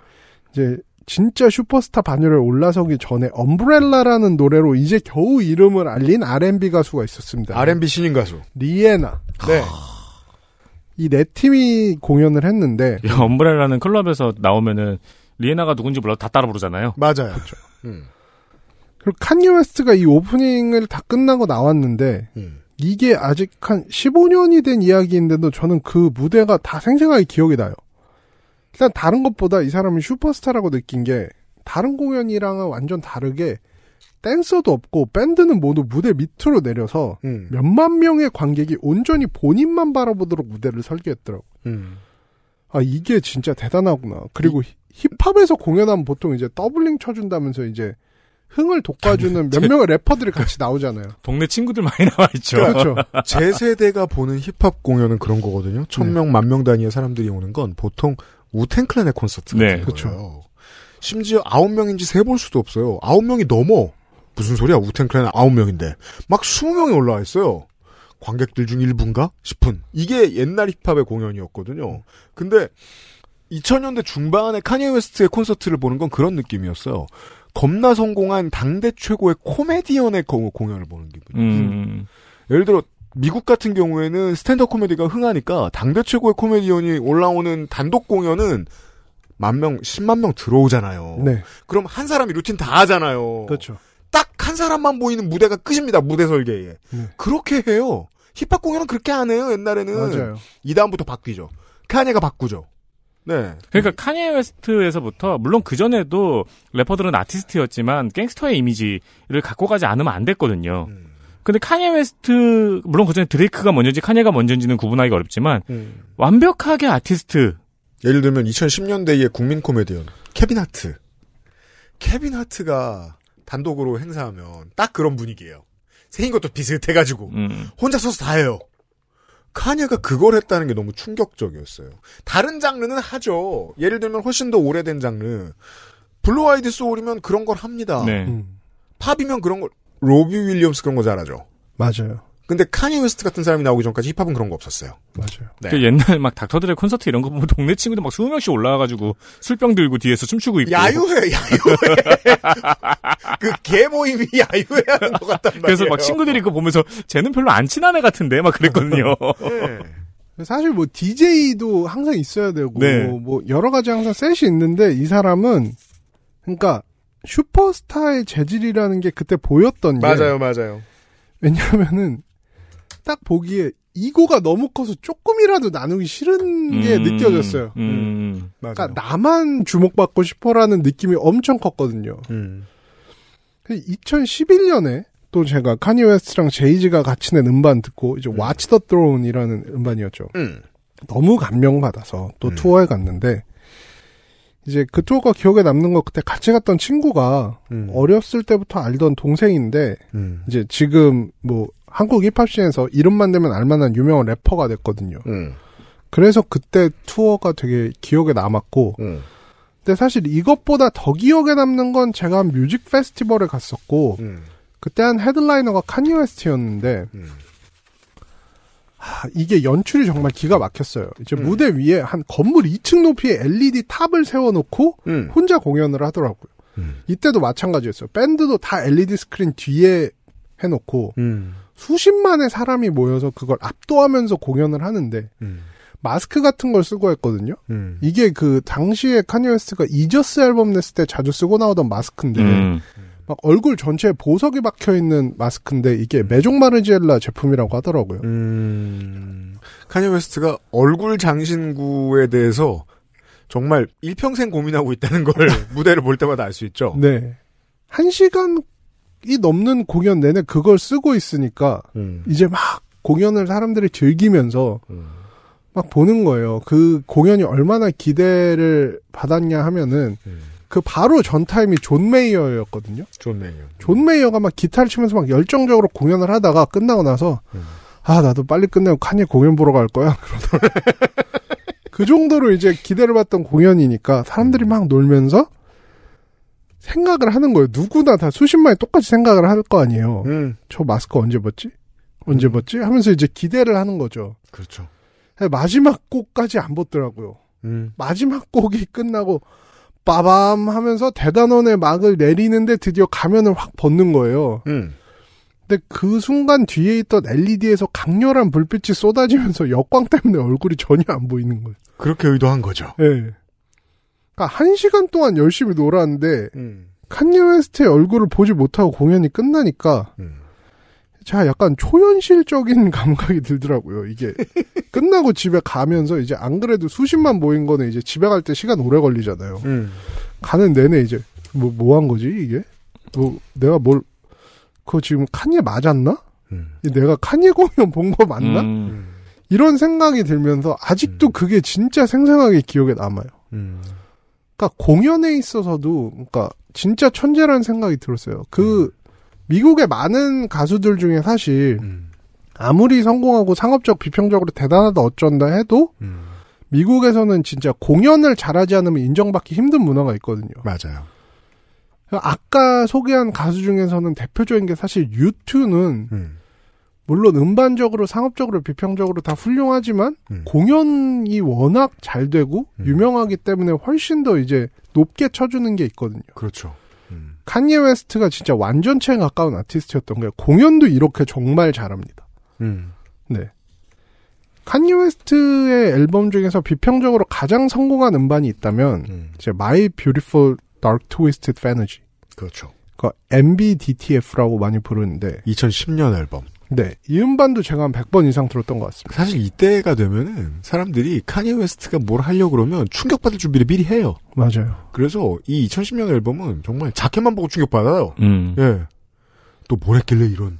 이제 진짜 슈퍼스타 반열에 올라서기 전에 엄브렐라라는 노래로 이제 겨우 이름을 알린 R&B 가수가 있었습니다. R&B 신인 가수 리에나. 네. 아. 이네 팀이 공연을 했는데 야, 엄브렐라는 클럽에서 나오면은 리에나가 누군지 몰라 다 따라 부르잖아요. 맞아요. 그렇죠. 음. 그리고 칸예 웨스트가 이 오프닝을 다 끝나고 나왔는데 음. 이게 아직 한 15년이 된 이야기인데도 저는 그 무대가 다 생생하게 기억이 나요. 일단 다른 것보다 이 사람은 슈퍼스타라고 느낀 게 다른 공연이랑은 완전 다르게 댄서도 없고 밴드는 모두 무대 밑으로 내려서 음. 몇만 명의 관객이 온전히 본인만 바라보도록 무대를 설계했더라고. 음. 아 이게 진짜 대단하구나. 그리고 이, 힙합에서 공연하면 보통 이제 더블링 쳐준다면서 이제 흥을 돋궈주는 몇 명의 래퍼들이 같이 나오잖아요. 동네 친구들 많이 나와 있죠. 그렇죠. 제 세대가 보는 힙합 공연은 그런 거거든요. 천 네. 명, 만 명 단위의 사람들이 오는 건 보통 우텐클랜의 콘서트. 네. 그렇죠. 심지어 아홉 명인지 세 볼 수도 없어요. 아홉 명이 넘어. 무슨 소리야? 우텐클랜 아홉 명인데. 막 스무 명이 올라와 있어요. 관객들 중 일부인가 싶은. 이게 옛날 힙합의 공연이었거든요. 근데 2000년대 중반에 카니에 웨스트의 콘서트를 보는 건 그런 느낌이었어요. 겁나 성공한 당대 최고의 코미디언의 공연을 보는 기분이에 음. 예를 들어 미국 같은 경우에는 스탠더 코미디가 흥하니까 당대 최고의 코미디언이 올라오는 단독 공연은 만 명, 10만 명 들어오잖아요. 네. 그럼 한 사람이 루틴 다 하잖아요. 그렇죠. 딱 한 사람만 보이는 무대가 끝입니다. 무대 설계에. 네. 그렇게 해요. 힙합 공연은 그렇게 안 해요. 옛날에는. 맞아요. 이 다음부터 바뀌죠. 카니가 바꾸죠. 네. 그러니까 카니에 웨스트에서부터 물론 그 전에도 래퍼들은 아티스트였지만 갱스터의 이미지를 갖고 가지 않으면 안 됐거든요. 음. 근데 카니에 웨스트 물론 그 전에 드레이크가 먼저인지 카니가 먼저인지는 구분하기가 어렵지만 음. 완벽하게 아티스트. 예를 들면 2010년대의 국민 코미디언 케빈 하트. 케빈 하트가 단독으로 행사하면 딱 그런 분위기예요. 생긴 것도 비슷해가지고 음. 혼자서도 다 해요. 카냐가 그걸 했다는 게 너무 충격적이었어요. 다른 장르는 하죠. 예를 들면 훨씬 더 오래된 장르. 블루 아이드 소울이면 그런 걸 합니다. 네. 음. 팝이면 그런 걸 로비 윌리엄스 그런 거 잘하죠. 맞아요. 근데 카니 웨스트 같은 사람이 나오기 전까지 힙합은 그런 거 없었어요. 맞아요. 네. 그 옛날 막 닥터들의 콘서트 이런 거 보면 동네 친구들 막수0명씩 올라와가지고 술병 들고 뒤에서 춤추고 있고. 야유해야유해그 개모임이 야유회 그 하는 것 같단 말이에요. 그래서 막 친구들이 그거 보면서 쟤는 별로 안 친한 애 같은데 막 그랬거든요. 네. 사실 뭐 DJ도 항상 있어야 되고 네. 뭐 여러 가지 항상 셋이 있는데 이 사람은 그러니까 슈퍼스타의 재질이라는 게 그때 보였던 맞아요, 게 맞아요, 맞아요. 왜냐하면은 딱 보기에 이거가 너무 커서 조금이라도 나누기 싫은 음, 게 느껴졌어요. 음, 음. 그러니까 맞아요. 나만 주목받고 싶어라는 느낌이 엄청 컸거든요. 음. 2011년에 또 제가 카니 웨스트랑 제이지가 같이 낸 음반 듣고 이제 와치 더 드론이라는 음반이었죠. 음. 너무 감명받아서 또 음. 투어에 갔는데 이제 그 투어가 기억에 남는 거 그때 같이 갔던 친구가 어렸을 때부터 알던 동생인데 이제 지금 뭐 한국 힙합씬에서 이름만 되면 알만한 유명한 래퍼가 됐거든요. 음. 그래서 그때 투어가 되게 기억에 남았고, 음. 근데 사실 이것보다 더 기억에 남는 건 제가 뮤직 페스티벌에 갔었고, 음. 그때 한 헤드라이너가 카니웨스트였는데, 음. 하, 이게 연출이 정말 기가 막혔어요. 이제 음. 무대 위에 한 건물 2층 높이에 LED 탑을 세워놓고 음. 혼자 공연을 하더라고요. 이때도 마찬가지였어요. 밴드도 다 LED 스크린 뒤에 해놓고 음. 수십만의 사람이 모여서 그걸 압도하면서 공연을 하는데 음. 마스크 같은 걸 쓰고 했거든요. 음. 이게 그 당시에 카니웨스트가 이저스 앨범 냈을 때 자주 쓰고 나오던 마스크인데 음. 막 얼굴 전체에 보석이 박혀 있는 마스크인데 이게 음. 메종 마르지엘라 제품이라고 하더라고요. 카니웨스트가 음. 얼굴 장신구에 대해서 정말 일평생 고민하고 있다는 걸 무대를 볼 때마다 알 수 있죠. 네. 한 시간 이 넘는 공연 내내 그걸 쓰고 있으니까 음. 이제 막 공연을 사람들이 즐기면서 음. 막 보는 거예요. 그 공연이 얼마나 기대를 받았냐 하면은 음. 그 바로 전 타임이 존 메이어였거든요. 존 메이어. 존 메이어가 막 기타를 치면서 막 열정적으로 공연을 하다가 끝나고 나서 음. 아 나도 빨리 끝내고 칸예 공연 보러 갈 거야. 그러더라고요. 그 정도로 이제 기대를 받던 공연이니까 사람들이 음. 막 놀면서 생각을 하는 거예요. 누구나 다 수십 만리 똑같이 생각을 할 거 아니에요. 음. 저 마스크 언제 벗지? 언제 벗지? 하면서 이제 기대를 하는 거죠. 그렇죠. 네, 마지막 곡까지 안 벗더라고요. 음. 마지막 곡이 끝나고 빠밤 하면서 대단원의 막을 내리는데 드디어 가면을 확 벗는 거예요. 음. 근데 그 순간 뒤에 있던 LED에서 강렬한 불빛이 쏟아지면서 역광 때문에 얼굴이 전혀 안 보이는 거예요. 그렇게 의도한 거죠. 네. 그러니까 한 시간 동안 열심히 놀았는데 음. 칸예 웨스트의 얼굴을 보지 못하고 공연이 끝나니까 음. 자 약간 초현실적인 감각이 들더라고요. 이게 끝나고 집에 가면서 이제 안 그래도 수십만 모인 거는 이제 집에 갈 때 시간 오래 걸리잖아요. 음. 가는 내내 이제 뭐 뭐 한 거지 이게 뭐 내가 뭘 그거 지금 칸예 맞았나? 음. 내가 칸예 공연 본 거 맞나? 음. 음. 이런 생각이 들면서 아직도 음. 그게 진짜 생생하게 기억에 남아요. 그러니까 공연에 있어서도 그러니까 진짜 천재라는 생각이 들었어요. 그 음. 미국의 많은 가수들 중에 사실 음. 아무리 성공하고 상업적 비평적으로 대단하다 어쩐다 해도 음. 미국에서는 진짜 공연을 잘하지 않으면 인정받기 힘든 문화가 있거든요. 맞아요. 아까 소개한 가수 중에서는 대표적인 게 사실 유튜는 음. 물론 음반적으로 상업적으로 비평적으로 다 훌륭하지만 음. 공연이 워낙 잘 되고 음. 유명하기 때문에 훨씬 더 이제 높게 쳐주는 게 있거든요. 그렇죠. 음. 칸예 웨스트가 진짜 완전체에 가까운 아티스트였던 게 공연도 이렇게 정말 잘합니다. 음. 네. 칸예 웨스트의 앨범 중에서 비평적으로 가장 성공한 음반이 있다면 음. 이제 My Beautiful Dark Twisted Fantasy. 그렇죠. 그 MBDTF라고 많이 부르는데 2010년 앨범. 네. 이 음반도 제가 한 100번 이상 들었던 것 같습니다. 사실 이때가 되면은 사람들이 카니 웨스트가 뭘 하려고 그러면 충격받을 준비를 미리 해요. 맞아요. 그래서 이 2010년 앨범은 정말 자켓만 보고 충격받아요. 음. 예. 또뭘 했길래 이런.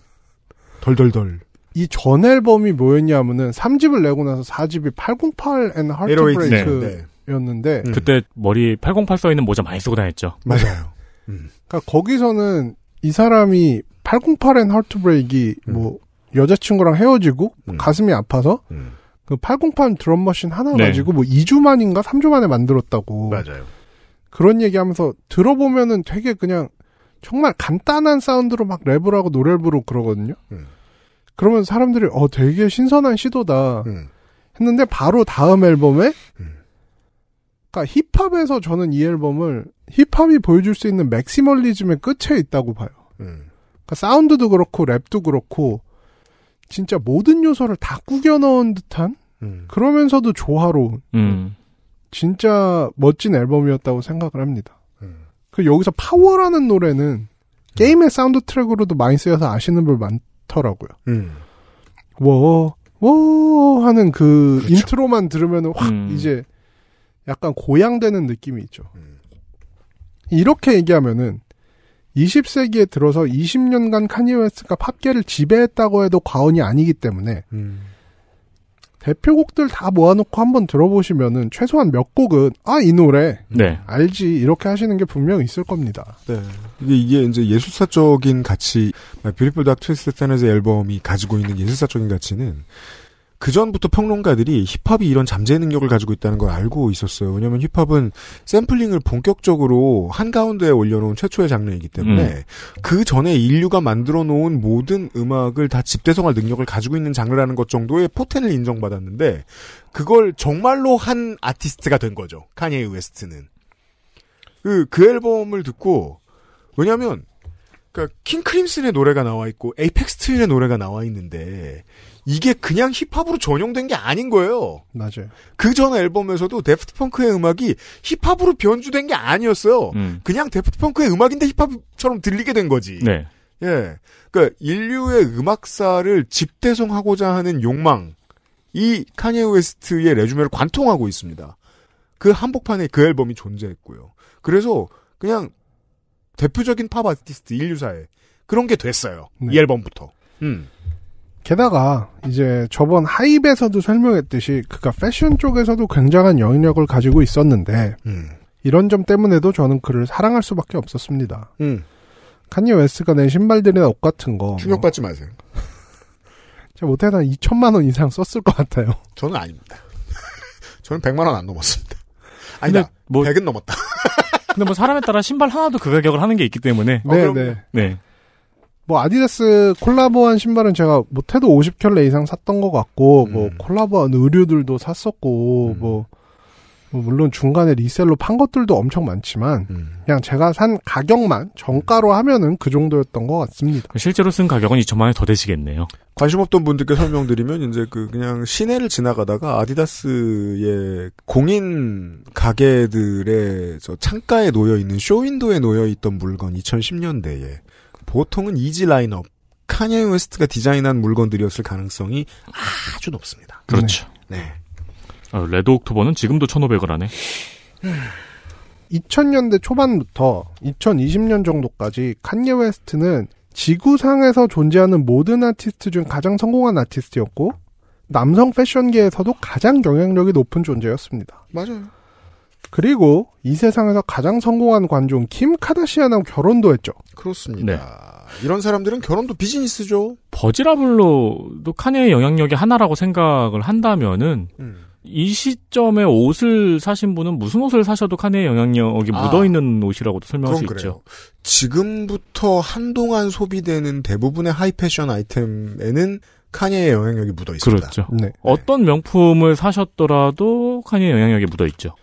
덜덜덜. 이 전 앨범이 뭐였냐면은 3집을 내고 나서 4집이 808앤 하트브레이크였는데 네. 그때 머리 808 써있는 모자 많이 쓰고 다녔죠. 맞아요. 음. 그러니까 거기서는 이 사람이 808엔 하트브레이기 음. 뭐 여자친구랑 헤어지고 음. 가슴이 아파서 음. 그808 드럼 머신 하나 네. 가지고 뭐 2주 만인가 3주 만에 만들었다고. 맞아요. 그런 얘기 하면서 들어보면은 되게 그냥 정말 간단한 사운드로 막 랩을 하고 노래를 부르고 그러거든요. 음. 그러면 사람들이 어 되게 신선한 시도다. 음. 했는데 바로 다음 앨범에 음. 그러니까 힙합에서 저는 이 앨범을 힙합이 보여줄 수 있는 맥시멀리즘의 끝에 있다고 봐요. 음. 그러니까 사운드도 그렇고 랩도 그렇고 진짜 모든 요소를 다 꾸겨 넣은 듯한 음. 그러면서도 조화로운 음. 진짜 멋진 앨범이었다고 생각을 합니다. 음. 그 여기서 파워라는 노래는 음. 게임의 사운드 트랙으로도 많이 쓰여서 아시는 분 많더라고요. 워워 음. 하는 그 그렇죠. 인트로만 들으면 확 음. 이제 약간 고향되는 느낌이 있죠. 이렇게 얘기하면은 20세기에 들어서 20년간 카니웨스트가 팝계를 지배했다고 해도 과언이 아니기 때문에 음. 대표곡들 다 모아놓고 한번 들어보시면은 최소한 몇 곡은 아 이 노래 네. 알지 이렇게 하시는 게 분명 있을 겁니다. 네. 이게, 이게 이제 예술사적인 가치, 뷰티풀 닥 트위스트 탠에즈 앨범이 가지고 있는 예술사적인 가치는 그 전부터 평론가들이 힙합이 이런 잠재 능력을 가지고 있다는 걸 알고 있었어요. 왜냐하면 힙합은 샘플링을 본격적으로 한 가운데에 올려놓은 최초의 장르이기 때문에 음. 그 전에 인류가 만들어 놓은 모든 음악을 다 집대성할 능력을 가지고 있는 장르라는 것 정도의 포텐을 인정받았는데 그걸 정말로 한 아티스트가 된 거죠. 카니에 웨스트는 그, 그 앨범을 듣고 왜냐하면 그러니까 킹 크림슨의 노래가 나와 있고 에이펙스 트윈의 노래가 나와 있는데 이게 그냥 힙합으로 전용된 게 아닌 거예요. 맞아요. 그 전 앨범에서도 데프트펑크의 음악이 힙합으로 변주된 게 아니었어요. 음. 그냥 데프트펑크의 음악인데 힙합처럼 들리게 된 거지. 네. 예. 그니까 인류의 음악사를 집대성하고자 하는 욕망 이 카니에 웨스트의 레주메를 관통하고 있습니다. 그 한복판에 그 앨범이 존재했고요. 그래서 그냥 대표적인 팝 아티스트 인류사에 그런 게 됐어요. 네. 이 앨범부터. 음. 게다가 이제 저번 하이브에서도 설명했듯이 그가 패션 쪽에서도 굉장한 영향력을 가지고 있었는데 음. 이런 점 때문에도 저는 그를 사랑할 수밖에 없었습니다. 음. 칸니 웨스트가 낸 신발들이나 옷 같은 거 충격받지 마세요. 제가 못해도 한 2천만 원 이상 썼을 것 같아요. 저는 아닙니다. 저는 100만 원 안 넘었습니다. 아니다. 뭐 100은 넘었다. 근데 뭐 사람에 따라 신발 하나도 그 가격을 하는 게 있기 때문에. 네, 어, 네. 네. 뭐 아디다스 콜라보한 신발은 제가 못해도 50켤레 이상 샀던 것 같고 뭐 음. 뭐 콜라보한 의류들도 샀었고 음. 뭐, 뭐, 물론 중간에 리셀로 판 것들도 엄청 많지만 음. 그냥 제가 산 가격만 정가로 하면은 그 정도였던 것 같습니다. 실제로 쓴 가격은 2천만 원더 되시겠네요. 관심 없던 분들께 설명드리면 이제 그 그냥 시내를 지나가다가 아디다스의 공인 가게들의 저 창가에 놓여 있는 쇼윈도에 놓여 있던 물건 2010년대에 보통은 이지 라인업 카니에 웨스트가 디자인한 물건들이었을 가능성이 아주 높습니다. 그렇죠. 네. 아, 레드 옥토버는 지금도 1,500을 하네. 2000년대 초반부터 2020년 정도까지 칸예 웨스트는 지구상에서 존재하는 모든 아티스트 중 가장 성공한 아티스트였고 남성 패션계에서도 가장 영향력이 높은 존재였습니다. 맞아요. 그리고 이 세상에서 가장 성공한 관종 김 카다시안하고 결혼도 했죠. 그렇습니다. 네. 이런 사람들은 결혼도 비즈니스죠. 버지라블로도 카네의 영향력이 하나라고 생각을 한다면은 음. 이 시점에 옷을 사신 분은 무슨 옷을 사셔도 카네의 영향력이 아, 묻어있는 옷이라고도 설명할 수 그래요. 있죠. 지금부터 한동안 소비되는 대부분의 하이패션 아이템에는 카니의 영향력이 묻어 있습니다. 그렇죠. 네. 어떤 명품을 사셨더라도 카니의 영향력이 묻어 있죠.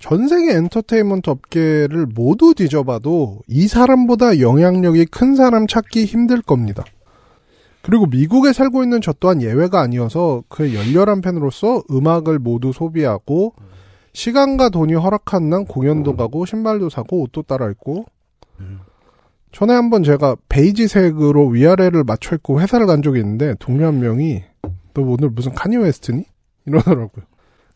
전 세계 엔터테인먼트 업계를 모두 뒤져봐도 이 사람보다 영향력이 큰 사람 찾기 힘들 겁니다. 그리고 미국에 살고 있는 저 또한 예외가 아니어서 그의 열렬한 팬으로서 음악을 모두 소비하고 시간과 돈이 허락한 난 공연도 가고 신발도 사고 옷도 따라 입고 전에 한번 제가 베이지색으로 위아래를 맞춰 입고 회사를 간 적이 있는데 동료 한 명이 너 오늘 무슨 카니 웨스트니? 이러더라고요.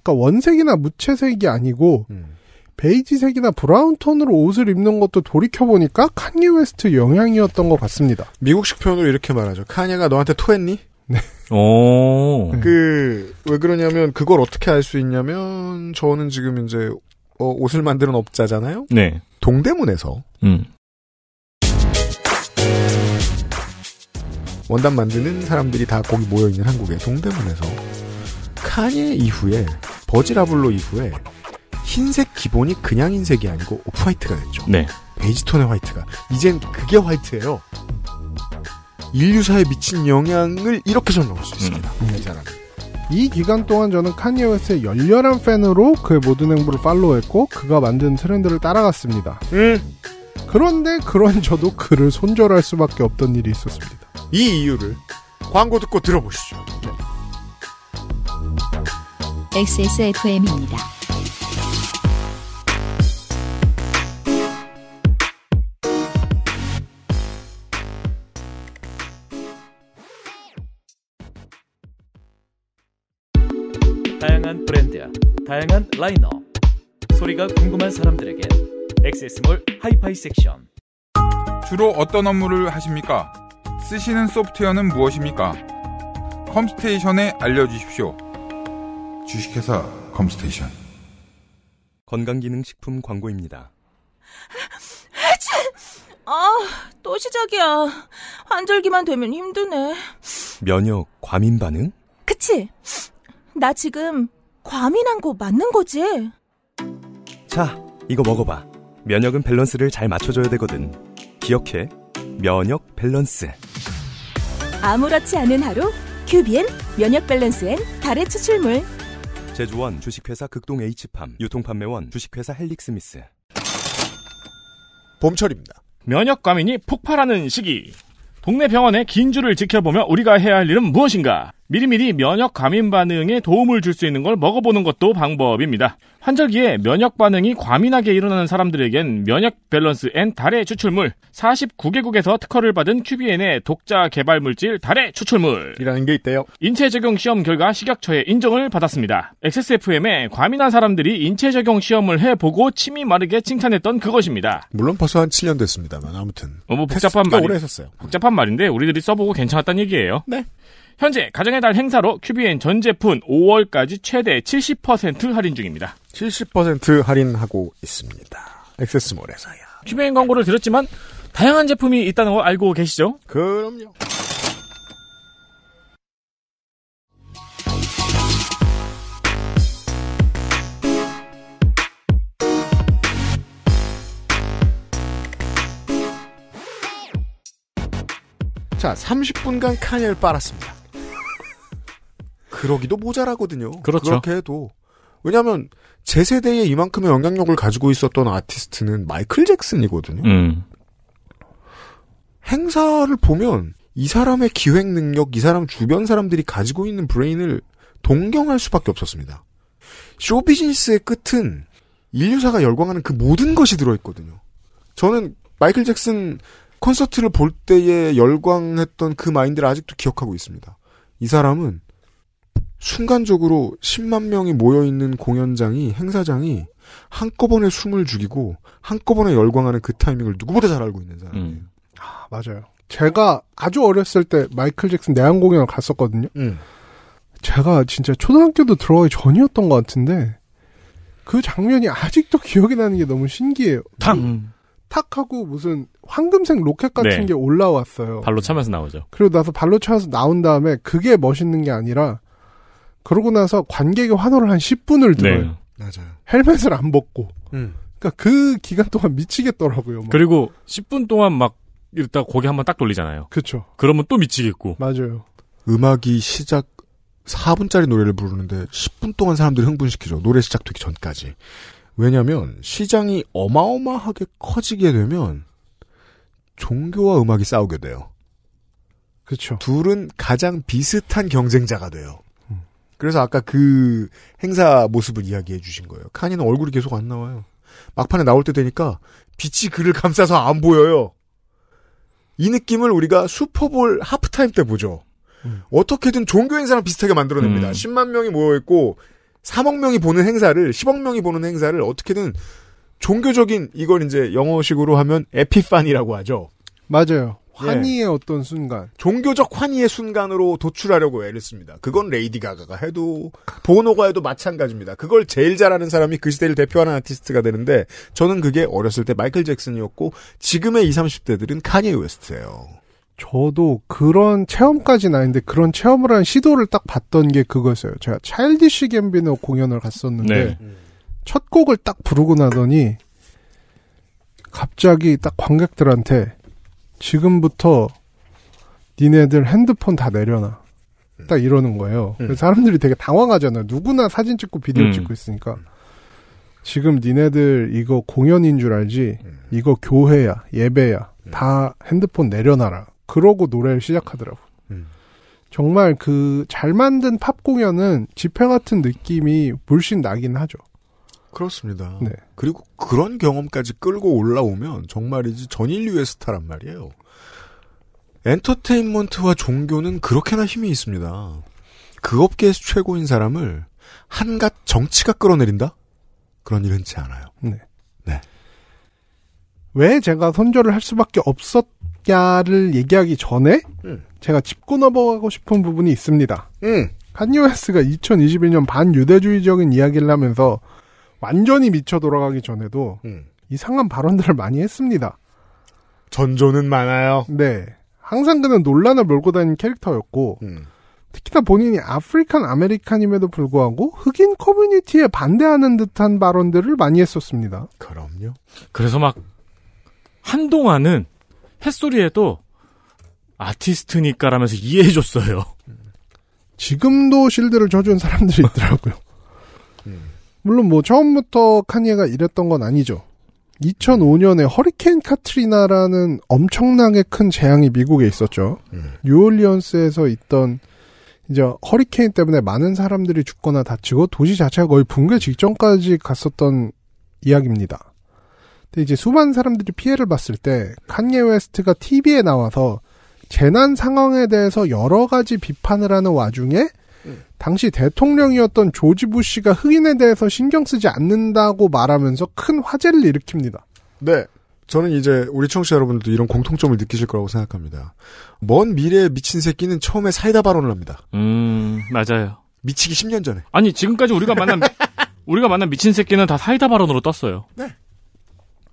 그러니까 원색이나 무채색이 아니고 음. 베이지색이나 브라운 톤으로 옷을 입는 것도 돌이켜 보니까 칸예 웨스트 영향이었던 것 같습니다. 미국식 표현으로 이렇게 말하죠. 칸예가 너한테 토했니? 네. 오. 그, 왜 그러냐면, 그걸 어떻게 알 수 있냐면, 저는 지금 이제, 어, 옷을 만드는 업자잖아요? 네. 동대문에서. 음. 원단 만드는 사람들이 다 거기 모여있는 한국의 동대문에서, 칸예 이후에, 버지라블로 이후에 흰색 기본이 그냥 흰색이 아니고 오프화이트가 됐죠. 네. 베이지톤의 화이트가. 이젠 그게 화이트예요. 인류사에 미친 영향을 이렇게 설명할 수 있습니다. 음. 이 사람은. 이 기간 동안 저는 카니웨스의 열렬한 팬으로 그의 모든 행보를 팔로우했고 그가 만든 트렌드를 따라갔습니다. 음. 그런데 그런 저도 그를 손절할 수밖에 없던 일이 있었습니다. 이 이유를 광고 듣고 들어보시죠. 네. XSFM입니다. 다양한 브랜드야, 다양한 라인업. 소리가 궁금한 사람들에게 XS몰 하이파이 섹션. 주로 어떤 업무를 하십니까? 쓰시는 소프트웨어는 무엇입니까? 컴스테이션에 알려주십시오. 주식회사 컴스테이션 건강기능식품 광고입니다. 아, 또 시작이야. 환절기만 되면 힘드네. 면역 과민 반응? 그치? 나 지금 과민한 거 맞는 거지? 자, 이거 먹어봐. 면역은 밸런스를 잘 맞춰줘야 되거든. 기억해. 면역 밸런스. 아무렇지 않은 하루, 큐비엔 면역 밸런스엔 달의 추출물. 제주원 주식회사 극동 H팜 유통판매원 주식회사 헬릭스미스 봄철입니다. 면역 과민이 폭발하는 시기. 동네 병원의 긴 줄을 지켜보며 우리가 해야 할 일은 무엇인가? 미리미리 면역 과민 반응에 도움을 줄 수 있는 걸 먹어보는 것도 방법입니다. 환절기에 면역 반응이 과민하게 일어나는 사람들에겐 면역 밸런스 N 달의 추출물 49개국에서 특허를 받은 q b n 의 독자 개발 물질 달의 추출물이라는 게 있대요. 인체 적용 시험 결과 식약처의 인정을 받았습니다. XSFM에 과민한 사람들이 인체 적용 시험을 해보고 침이 마르게 칭찬했던 그것입니다. 물론 벌써 한 7년 됐습니다만 아무튼. 너무 어, 뭐 복잡한 말 오래 했었어요. 복잡한 말인데 우리들이 써보고 괜찮았다는 얘기예요. 네. 현재 가정의 달 행사로 큐비엔 전 제품 5월까지 최대 70% 할인 중입니다. 70% 할인하고 있습니다. 액세스몰에서요. 큐비엔 광고를 들었지만 다양한 제품이 있다는 걸 알고 계시죠? 그럼요. 자, 30분간 칸을 빨았습니다. 그러기도 모자라거든요. 그렇죠. 그렇게 해도 왜냐하면 제 세대에 이만큼의 영향력을 가지고 있었던 아티스트는 마이클 잭슨이거든요. 음. 행사를 보면 이 사람의 기획 능력, 이 사람 주변 사람들이 가지고 있는 브레인을 동경할 수밖에 없었습니다. 쇼비즈니스의 끝은 인류사가 열광하는 그 모든 것이 들어있거든요. 저는 마이클 잭슨 콘서트를 볼 때에 열광했던 그 마인드를 아직도 기억하고 있습니다. 이 사람은 순간적으로 10만 명이 모여있는 공연장이, 행사장이 한꺼번에 숨을 죽이고 한꺼번에 열광하는 그 타이밍을 누구보다 잘 알고 있는 사람이에요. 음. 아, 맞아요. 제가 아주 어렸을 때 마이클 잭슨 내한 공연을 갔었거든요. 음. 제가 진짜 초등학교도 들어가기 전이었던 것 같은데 그 장면이 아직도 기억이 나는 게 너무 신기해요. 탕! 그 음. 탁 하고 무슨 황금색 로켓 같은 네. 게 올라왔어요. 발로 차면서 나오죠. 그리고 나서 발로 차면서 나온 다음에 그게 멋있는 게 아니라 그러고 나서 관객의 환호를 한 10분을 들어요. 네. 맞아요. 헬멧을 안 벗고. 음. 그러니까 그 기간 동안 미치겠더라고요. 막. 그리고 10분 동안 막 이러다 고개 한번 딱 돌리잖아요. 그렇죠. 그러면 또 미치겠고. 맞아요. 음악이 시작 4분짜리 노래를 부르는데 10분 동안 사람들을 흥분시키죠. 노래 시작되기 전까지. 왜냐하면 시장이 어마어마하게 커지게 되면 종교와 음악이 싸우게 돼요. 그렇죠. 둘은 가장 비슷한 경쟁자가 돼요. 그래서 아까 그 행사 모습을 이야기해 주신 거예요. 카니는 얼굴이 계속 안 나와요. 막판에 나올 때 되니까 빛이 그를 감싸서 안 보여요. 이 느낌을 우리가 슈퍼볼 하프타임 때 보죠. 음. 어떻게든 종교 행사랑 비슷하게 만들어냅니다. 음. 10만 명이 모여있고 3억 명이 보는 행사를 10억 명이 보는 행사를 어떻게든 종교적인 이걸 이제 영어식으로 하면 에피판이라고 하죠. 맞아요. 예. 환희의 예. 어떤 순간. 종교적 환희의 순간으로 도출하려고 애를 씁니다. 그건 레이디 가가가 해도 보노가 해도 마찬가지입니다. 그걸 제일 잘하는 사람이 그 시대를 대표하는 아티스트가 되는데 저는 그게 어렸을 때 마이클 잭슨이었고 지금의 20, 30대들은 카니에 웨스트예요. 저도 그런 체험까지는 아닌데 그런 체험을 한 시도를 딱 봤던 게 그거였어요. 제가 차일디쉬 갬비노 공연을 갔었는데 네. 첫 곡을 딱 부르고 나더니 갑자기 딱 관객들한테 지금부터 니네들 핸드폰 다 내려놔. 음. 딱 이러는 거예요. 음. 사람들이 되게 당황하잖아요. 누구나 사진 찍고 비디오 음. 찍고 있으니까. 지금 니네들 이거 공연인 줄 알지? 음. 이거 교회야, 예배야. 음. 다 핸드폰 내려놔라. 그러고 노래를 시작하더라고. 음. 정말 그 잘 만든 팝 공연은 집회 같은 느낌이 물씬 나긴 하죠. 그렇습니다. 네. 그리고 그런 경험까지 끌고 올라오면 정말이지 전 인류의 스타란 말이에요. 엔터테인먼트와 종교는 그렇게나 힘이 있습니다. 그 업계에서 최고인 사람을 한갓 정치가 끌어내린다? 그런 일은 지 않아요. 네. 네. 왜 제가 선조를 할 수밖에 없었냐를 얘기하기 전에 음. 제가 짚고 넘어가고 싶은 부분이 있습니다. 음. 칸니웨스가 2021년 반유대주의적인 이야기를 하면서 완전히 미쳐 돌아가기 전에도 음. 이상한 발언들을 많이 했습니다. 전조는 많아요. 네. 항상 그는 논란을 몰고 다니는 캐릭터였고 음. 특히나 본인이 아프리칸 아메리칸임에도 불구하고 흑인 커뮤니티에 반대하는 듯한 발언들을 많이 했었습니다. 그럼요. 그래서 막 한동안은 햇소리에도 아티스트니까라면서 이해해줬어요. 지금도 실드를 쳐준 사람들이 있더라고요. 물론 뭐 처음부터 칸예가 이랬던 건 아니죠. 2005년에 허리케인 카트리나라는 엄청나게 큰 재앙이 미국에 있었죠. 음. 뉴올리언스에서 있던 이제 허리케인 때문에 많은 사람들이 죽거나 다치고 도시 자체가 거의 붕괴 직전까지 갔었던 이야기입니다. 근데 이제 수많은 사람들이 피해를 봤을 때 칸예 웨스트가 TV에 나와서 재난 상황에 대해서 여러 가지 비판을 하는 와중에 당시 대통령이었던 조지 부시가 흑인에 대해서 신경 쓰지 않는다고 말하면서 큰 화제를 일으킵니다. 네. 저는 이제 우리 청취자 여러분들도 이런 공통점을 느끼실 거라고 생각합니다. 먼 미래에 미친 새끼는 처음에 사이다 발언을 합니다. 음, 맞아요. 미치기 10년 전에. 아니, 지금까지 우리가 만난, 우리가 만난 미친 새끼는 다 사이다 발언으로 떴어요. 네.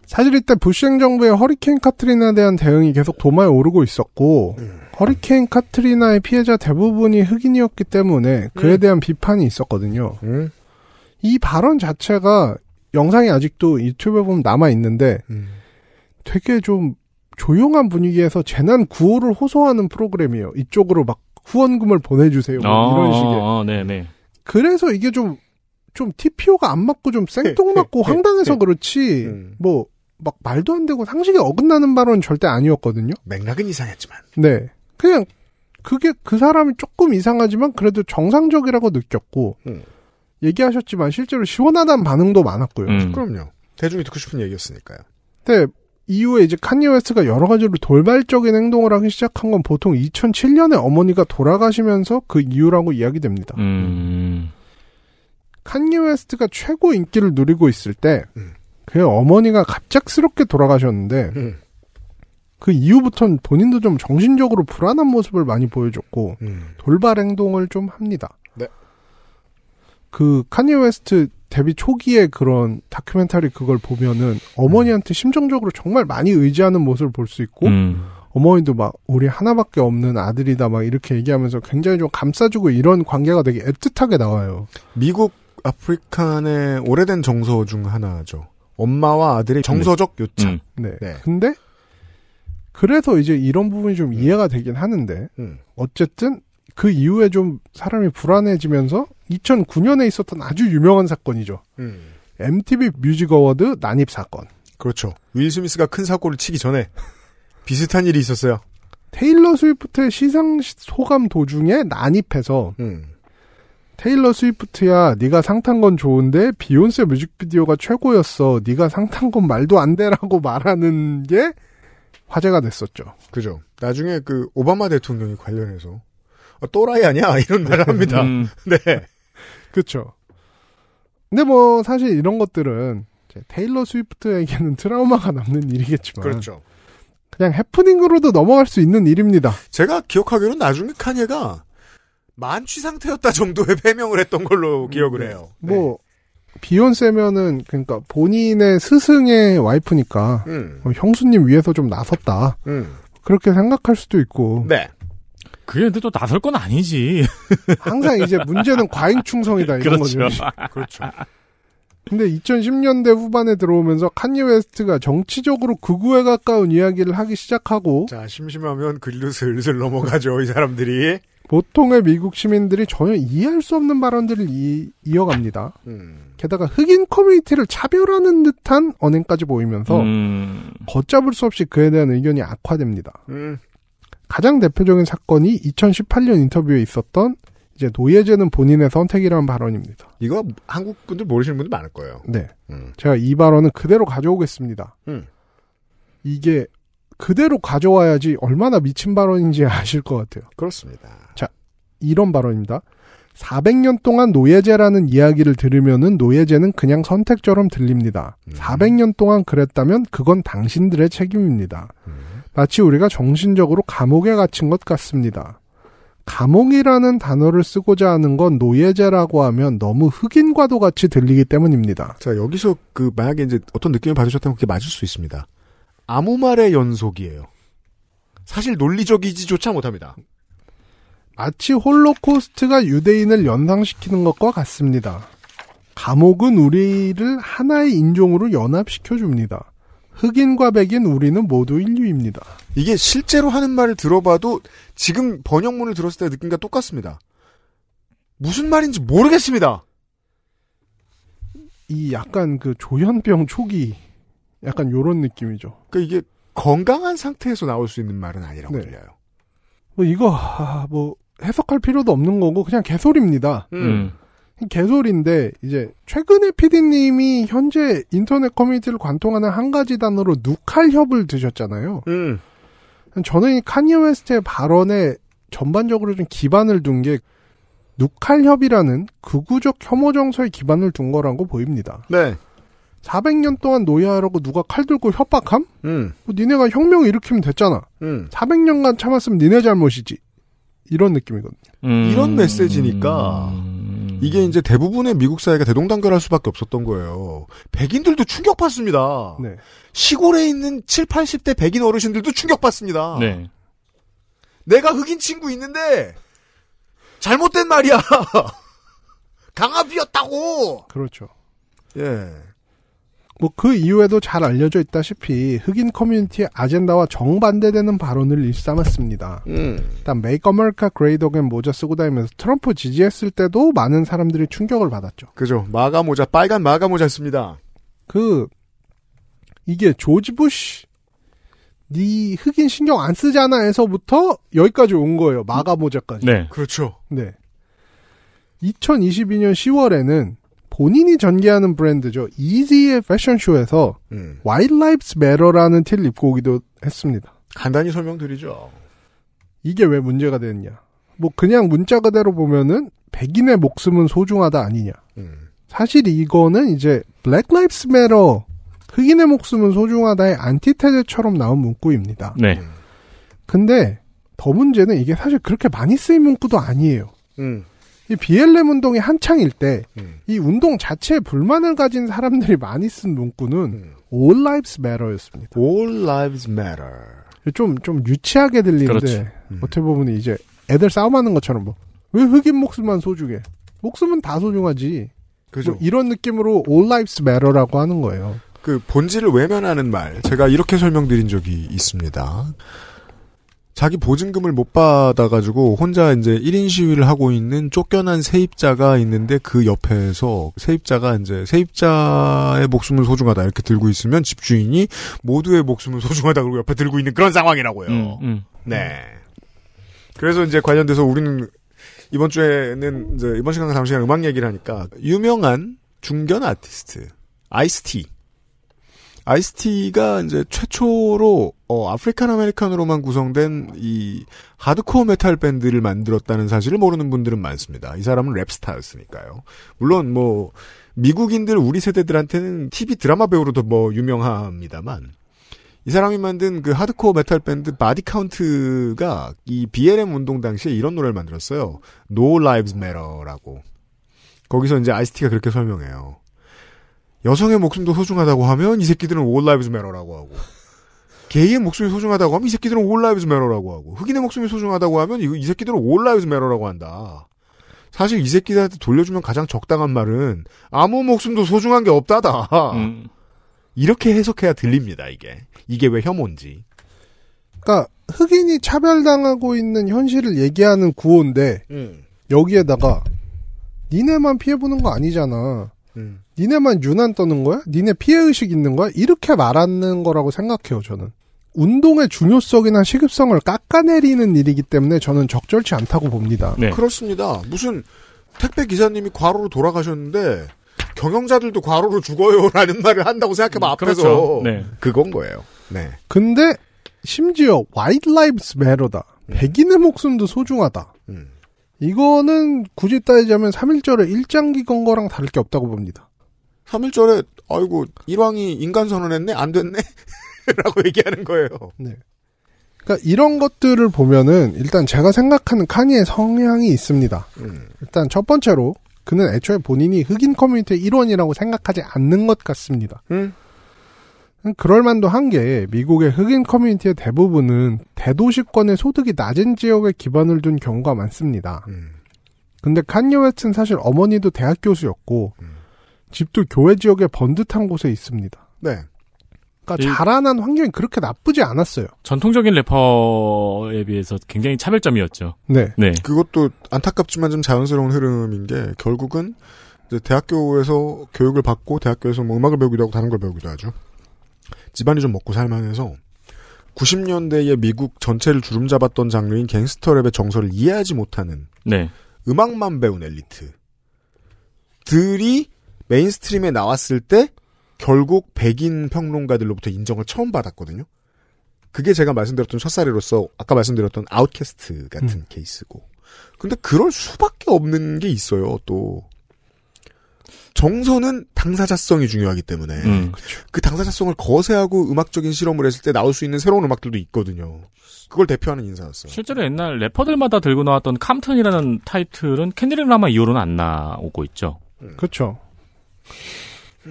사실 이때 부시 행정부의 허리케인 카트리나에 대한 대응이 계속 도마에 오르고 있었고, 음. 허리케인 카트리나의 피해자 대부분이 흑인이었기 때문에 그에 음. 대한 비판이 있었거든요. 음. 이 발언 자체가 영상이 아직도 유튜브에 보면 남아 있는데 음. 되게 좀 조용한 분위기에서 재난 구호를 호소하는 프로그램이에요. 이쪽으로 막 후원금을 보내주세요. 뭐 아, 이런 식의. 아, 네네. 네. 그래서 이게 좀, 좀 TPO가 안 맞고 좀 생뚱맞고 예, 예, 예, 황당해서 그렇지, 음. 뭐, 막 말도 안 되고 상식에 어긋나는 발언 은 절대 아니었거든요. 맥락은 이상했지만. 네. 그냥 그게 그 사람이 조금 이상하지만 그래도 정상적이라고 느꼈고 음. 얘기하셨지만 실제로 시원하다는 반응도 많았고요. 음. 음. 그럼요. 대중이 듣고 싶은 얘기였으니까요. 근데 이후에 이제 칸예 웨스트가 여러 가지로 돌발적인 행동을 하기 시작한 건 보통 2007년에 어머니가 돌아가시면서 그 이유라고 이야기됩니다. 칸예 음. 웨스트가 최고 인기를 누리고 있을 때 음. 그의 어머니가 갑작스럽게 돌아가셨는데 음. 그 이후부터는 본인도 좀 정신적으로 불안한 모습을 많이 보여줬고 음. 돌발 행동을 좀 합니다. 네. 그 카니 웨스트 데뷔 초기에 그런 다큐멘터리 그걸 보면은 어머니한테 심정적으로 정말 많이 의지하는 모습을 볼 수 있고 음. 어머니도 막 우리 하나밖에 없는 아들이다 막 이렇게 얘기하면서 굉장히 좀 감싸주고 이런 관계가 되게 애틋하게 나와요. 미국 아프리칸의 오래된 정서 중 하나죠. 엄마와 아들의 정서적 네. 요청. 음. 네. 네. 근데 그래서 이제 이런 부분이 좀 음. 이해가 되긴 하는데 음. 어쨌든 그 이후에 좀 사람이 불안해지면서 2009년에 있었던 아주 유명한 사건이죠. 음. MTV 뮤직 어워드 난입 사건. 그렇죠. 윌 스미스가 큰 사고를 치기 전에 비슷한 일이 있었어요. 테일러 스위프트의 시상 소감 도중에 난입해서 음. 테일러 스위프트야 네가 상탄건 좋은데 비욘세 뮤직비디오가 최고였어. 네가 상탄건 말도 안 돼라고 말하는 게 화제가 됐었죠. 그죠. 나중에 그 오바마 대통령이 관련해서 아, 또라이 아니야 이런 말을 합니다. 음. 네. 그렇죠. 근데 뭐 사실 이런 것들은 테일러 스위프트에게는 트라우마가 남는 일이겠지만 그렇죠. 그냥 해프닝으로도 넘어갈 수 있는 일입니다. 제가 기억하기로는 나중에 카니가 만취 상태였다 정도의 배명을 했던 걸로 기억을 네. 해요. 뭐 네. 뭐 비욘세면은 그러니까 본인의 스승의 와이프니까 음. 어, 형수님 위해서 좀 나섰다. 음. 그렇게 생각할 수도 있고. 네. 그런데 또 나설 건 아니지. 항상 이제 문제는 과잉 충성이다 이런 그렇죠. 거죠. 그렇죠. 근데 2010년대 후반에 들어오면서 칸예 웨스트가 정치적으로 극우에 가까운 이야기를 하기 시작하고 자 심심하면 글로 슬슬 넘어가죠 이 사람들이 보통의 미국 시민들이 전혀 이해할 수 없는 발언들을 이, 어갑니다 음. 게다가 흑인 커뮤니티를 차별하는 듯한 언행까지 보이면서 음. 걷잡을 수 없이 그에 대한 의견이 악화됩니다. 음. 가장 대표적인 사건이 2018년 인터뷰에 있었던 이제 노예제는 본인의 선택이라는 발언입니다. 이거 한국 분들 모르시는 분들 많을 거예요. 네. 음. 제가 이 발언은 그대로 가져오겠습니다. 음. 이게 그대로 가져와야지 얼마나 미친 발언인지 아실 것 같아요. 그렇습니다. 이런 발언입니다. 400년 동안 노예제라는 이야기를 들으면은 노예제는 그냥 선택처럼 들립니다. 음. 400년 동안 그랬다면 그건 당신들의 책임입니다. 음. 마치 우리가 정신적으로 감옥에 갇힌 것 같습니다. 감옥이라는 단어를 쓰고자 하는 건 노예제라고 하면 너무 흑인과도 같이 들리기 때문입니다. 자, 여기서 그 만약에 이제 어떤 느낌을 받으셨다면 그게 맞을 수 있습니다. 아무 말의 연속이에요. 사실 논리적이지조차 못합니다. 아치 홀로코스트가 유대인을 연상시키는 것과 같습니다. 감옥은 우리를 하나의 인종으로 연합시켜 줍니다. 흑인과 백인 우리는 모두 인류입니다. 이게 실제로 하는 말을 들어봐도 지금 번역문을 들었을 때 느낌과 똑같습니다. 무슨 말인지 모르겠습니다. 이 약간 그 조현병 초기 약간 요런 느낌이죠. 그러니까 이게 건강한 상태에서 나올 수 있는 말은 아니라고 네. 들려요. 뭐 이거 아, 뭐 해석할 필요도 없는 거고 그냥 개소리입니다. 음. 음. 개소리인데 이제 최근에 피디님이 현재 인터넷 커뮤니티를 관통하는 한 가지 단어로 누칼협을 드셨잖아요. 음. 저는 이 카니에 웨스트의 발언에 전반적으로 좀 기반을 둔 게 누칼협이라는 극우적 혐오 정서에 기반을 둔 거라고 보입니다. 네. 400년 동안 노예하라고 누가 칼 들고 협박함? 음. 뭐 니네가 혁명 을 일으키면 됐잖아. 음. 400년간 참았으면 니네 잘못이지. 이런 느낌이거든요. 음... 이런 메시지니까 음. 이게 이제 대부분의 미국 사회가 대동단결할 수밖에 없었던 거예요. 백인들도 충격받습니다. 네. 시골에 있는 7, 80대 백인 어르신들도 충격받습니다. 네. 내가 흑인 친구 있는데 잘못된 말이야. 강압이었다고. 그렇죠. 예. 뭐그 이후에도 잘 알려져 있다시피 흑인 커뮤니티의 아젠다와 정반대되는 발언을 일삼았습니다. 음. 일단 메이크 아메리카 그레이더겐 모자 쓰고 다니면서 트럼프 지지했을 때도 많은 사람들이 충격을 받았죠. 그죠. 마가 모자 빨간 마가 모자 습니다그 이게 조지 부시 네 흑인 신경 안 쓰잖아 에서부터 여기까지 온 거예요. 마가 모자까지. 네. 그렇죠. 네. 2022년 10월에는 본인이 전개하는 브랜드죠. 이지의 패션쇼에서 음. 와일드라이프스 메러라는 티를 입고 오기도 했습니다. 간단히 설명드리죠. 이게 왜 문제가 됐냐. 뭐 그냥 문자 그대로 보면은 백인의 목숨은 소중하다 아니냐. 음. 사실 이거는 이제 블랙 라이프스 메러 흑인의 목숨은 소중하다의 안티테제처럼 나온 문구입니다. 네. 근데 더 문제는 이게 사실 그렇게 많이 쓰인 문구도 아니에요. 음. 이 BLM 운동이 한창일 때이 음. 운동 자체에 불만을 가진 사람들이 많이 쓴 문구는 음. All Lives Matter였습니다. All Lives Matter. 좀, 좀 유치하게 들리는데, 그렇죠. 음. 어떻게 보면 이제 애들 싸움하는 것처럼 뭐, 왜 흑인 목숨만 소중해? 목숨은 다 소중하지. 그죠. 뭐 이런 느낌으로 All Lives Matter라고 하는 거예요. 그 본질을 외면하는 말, 제가 이렇게 설명드린 적이 있습니다. 자기 보증금을 못 받아가지고 혼자 이제 1인 시위를 하고 있는 쫓겨난 세입자가 있는데 그 옆에서 세입자가 이제 세입자의 목숨은 소중하다 이렇게 들고 있으면 집주인이 모두의 목숨은 소중하다 그리고 옆에 들고 있는 그런 상황이라고요. 음, 음. 네. 그래서 이제 관련돼서 우리는 이번 주에는 이제 이번 시간과 다음 시간 음악 얘기를 하니까 유명한 중견 아티스트 아이스티 아이스티가 이제 최초로 어, 아프리칸 아메리칸으로만 구성된 이 하드코어 메탈 밴드를 만들었다는 사실을 모르는 분들은 많습니다. 이 사람은 랩스타였으니까요. 물론 뭐 미국인들 우리 세대들한테는 TV 드라마 배우로도 뭐 유명합니다만 이 사람이 만든 그 하드코어 메탈 밴드 바디 카운트가 이 BLM 운동 당시에 이런 노래를 만들었어요. No Lives Matter라고. 거기서 이제 아이스티가 그렇게 설명해요. 여성의 목숨도 소중하다고 하면 이 새끼들은 올 라이브즈 매너라고 하고 게이의 목숨이 소중하다고 하면 이 새끼들은 올 라이브즈 매너라고 하고 흑인의 목숨이 소중하다고 하면 이, 새끼들은 올 라이브즈 매너라고 한다. 사실 이 새끼들한테 돌려주면 가장 적당한 말은 아무 목숨도 소중한 게 없다다. 음. 이렇게 해석해야 들립니다. 이게 이게 왜 혐오인지. 그러니까 흑인이 차별당하고 있는 현실을 얘기하는 구호인데 음. 여기에다가 니네만 피해보는 거 아니잖아. 음. 니네만 유난 떠는 거야? 니네 피해의식 있는 거야? 이렇게 말하는 거라고 생각해요, 저는. 운동의 중요성이나 시급성을 깎아내리는 일이기 때문에 저는 적절치 않다고 봅니다. 네. 그렇습니다. 무슨 택배 기사님이 과로로 돌아가셨는데 경영자들도 과로로 죽어요라는 말을 한다고 생각해봐 음, 앞에서 그렇죠. 네. 그건 거예요. 네. 근데 심지어 와일드 라이브스 메러다. 백인의 목숨도 소중하다. 음. 이거는 굳이 따지자면 3.1절의 일장기 건거랑 다를 게 없다고 봅니다. 3.1절에 아이고 일왕이 인간 선언했네 안 됐네 라고 얘기하는 거예요. 네. 그러니까 이런 것들을 보면은 일단 제가 생각하는 카니의 성향이 있습니다. 음. 일단 첫 번째로 그는 애초에 본인이 흑인 커뮤니티의 일원이라고 생각하지 않는 것 같습니다. 음. 그럴만도 한 게 미국의 흑인 커뮤니티의 대부분은 대도시권의 소득이 낮은 지역에 기반을 둔 경우가 많습니다. 음. 근데 칸여웨스는 사실 어머니도 대학 교수였고 음. 집도 교회 지역의 번듯한 곳에 있습니다. 네. 그러니까 자라난 환경이 그렇게 나쁘지 않았어요. 전통적인 래퍼에 비해서 굉장히 차별점이었죠. 네. 네. 그것도 안타깝지만 좀 자연스러운 흐름인 게 결국은 이제 대학교에서 교육을 받고 대학교에서 뭐 음악을 배우기도 하고 다른 걸 배우기도 하죠. 집안이 좀 먹고 살만해서 9 0년대에 미국 전체를 주름잡았던 장르인 갱스터랩의 정서를 이해하지 못하는 네. 음악만 배운 엘리트들이 메인스트림에 나왔을 때 결국 백인 평론가들로부터 인정을 처음 받았거든요. 그게 제가 말씀드렸던 첫 사례로서 아까 말씀드렸던 아웃캐스트 같은 음. 케이스고. 근데 그럴 수밖에 없는 게 있어요, 또. 정서는 당사자성이 중요하기 때문에 음, 그렇죠. 그 당사자성을 거세하고 음악적인 실험을 했을 때 나올 수 있는 새로운 음악들도 있거든요. 그걸 대표하는 인사였어요. 실제로 옛날 래퍼들마다 들고 나왔던 캄튼이라는 타이틀은 캔디릭 라마 이후로는 안 나오고 있죠. 음. 그렇죠.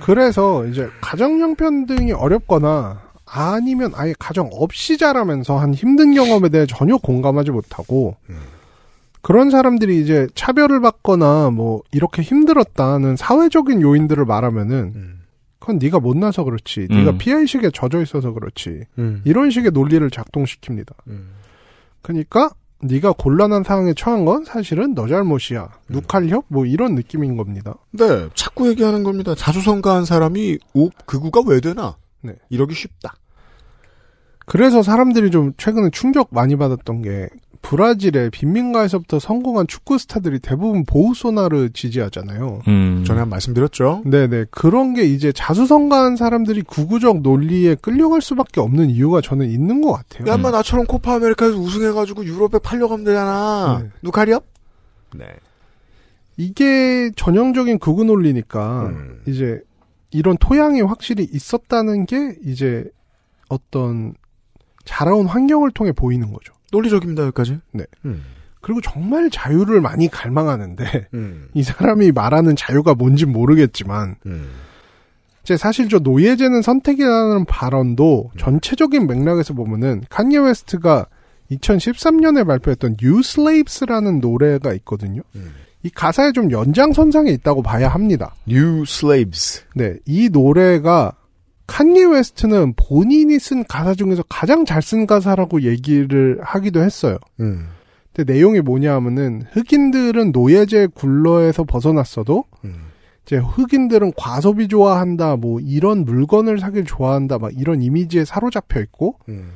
그래서 이제 가정 형편등이 어렵거나 아니면 아예 가정 없이 자라면서 한 힘든 경험에 대해 전혀 공감하지 못하고 음. 그런 사람들이 이제 차별을 받거나 뭐 이렇게 힘들었다는 사회적인 요인들을 말하면은 음. 그건 네가 못나서 그렇지, 음. 네가 피해의식에 젖어 있어서 그렇지 음. 이런 식의 논리를 작동시킵니다. 음. 그러니까 네가 곤란한 상황에 처한 건 사실은 너 잘못이야. 누칼협 음. 뭐 이런 느낌인 겁니다. 네, 자꾸 얘기하는 겁니다. 자수성가한 사람이 오 그구가 왜 되나? 네. 이러기 쉽다. 그래서 사람들이 좀 최근에 충격 많이 받았던 게 브라질의 빈민가에서부터 성공한 축구 스타들이 대부분 보우소나를 지지하잖아요. 음. 전에 한 말씀드렸죠. 네네. 그런 게 이제 자수성가한 사람들이 구구적 논리에 끌려갈 수밖에 없는 이유가 저는 있는 것 같아요. 야, 마 음. 나처럼 코파 아메리카에서 우승해가지고 유럽에 팔려가면 되잖아. 네. 누카리업? 네. 이게 전형적인 극우 논리니까 음. 이제 이런 토양이 확실히 있었다는 게 이제 어떤 자라온 환경을 통해 보이는 거죠. 논리적입니다, 여기까지. 네. 음. 그리고 정말 자유를 많이 갈망하는데, 음. 이 사람이 말하는 자유가 뭔지 모르겠지만, 음. 제 사실 저 노예제는 선택이라는 발언도 음. 전체적인 맥락에서 보면은, 칸예 웨스트가 2013년에 발표했던 New Slaves라는 노래가 있거든요. 음. 이 가사에 좀 연장선상에 있다고 봐야 합니다. New Slaves. 네, 이 노래가 칸예 웨스트는 본인이 쓴 가사 중에서 가장 잘 쓴 가사라고 얘기를 하기도 했어요. 음. 근데 내용이 뭐냐 하면은 흑인들은 노예제 굴러에서 벗어났어도 음. 이제 흑인들은 과소비 좋아한다, 뭐 이런 물건을 사길 좋아한다, 막 이런 이미지에 사로잡혀 있고 음.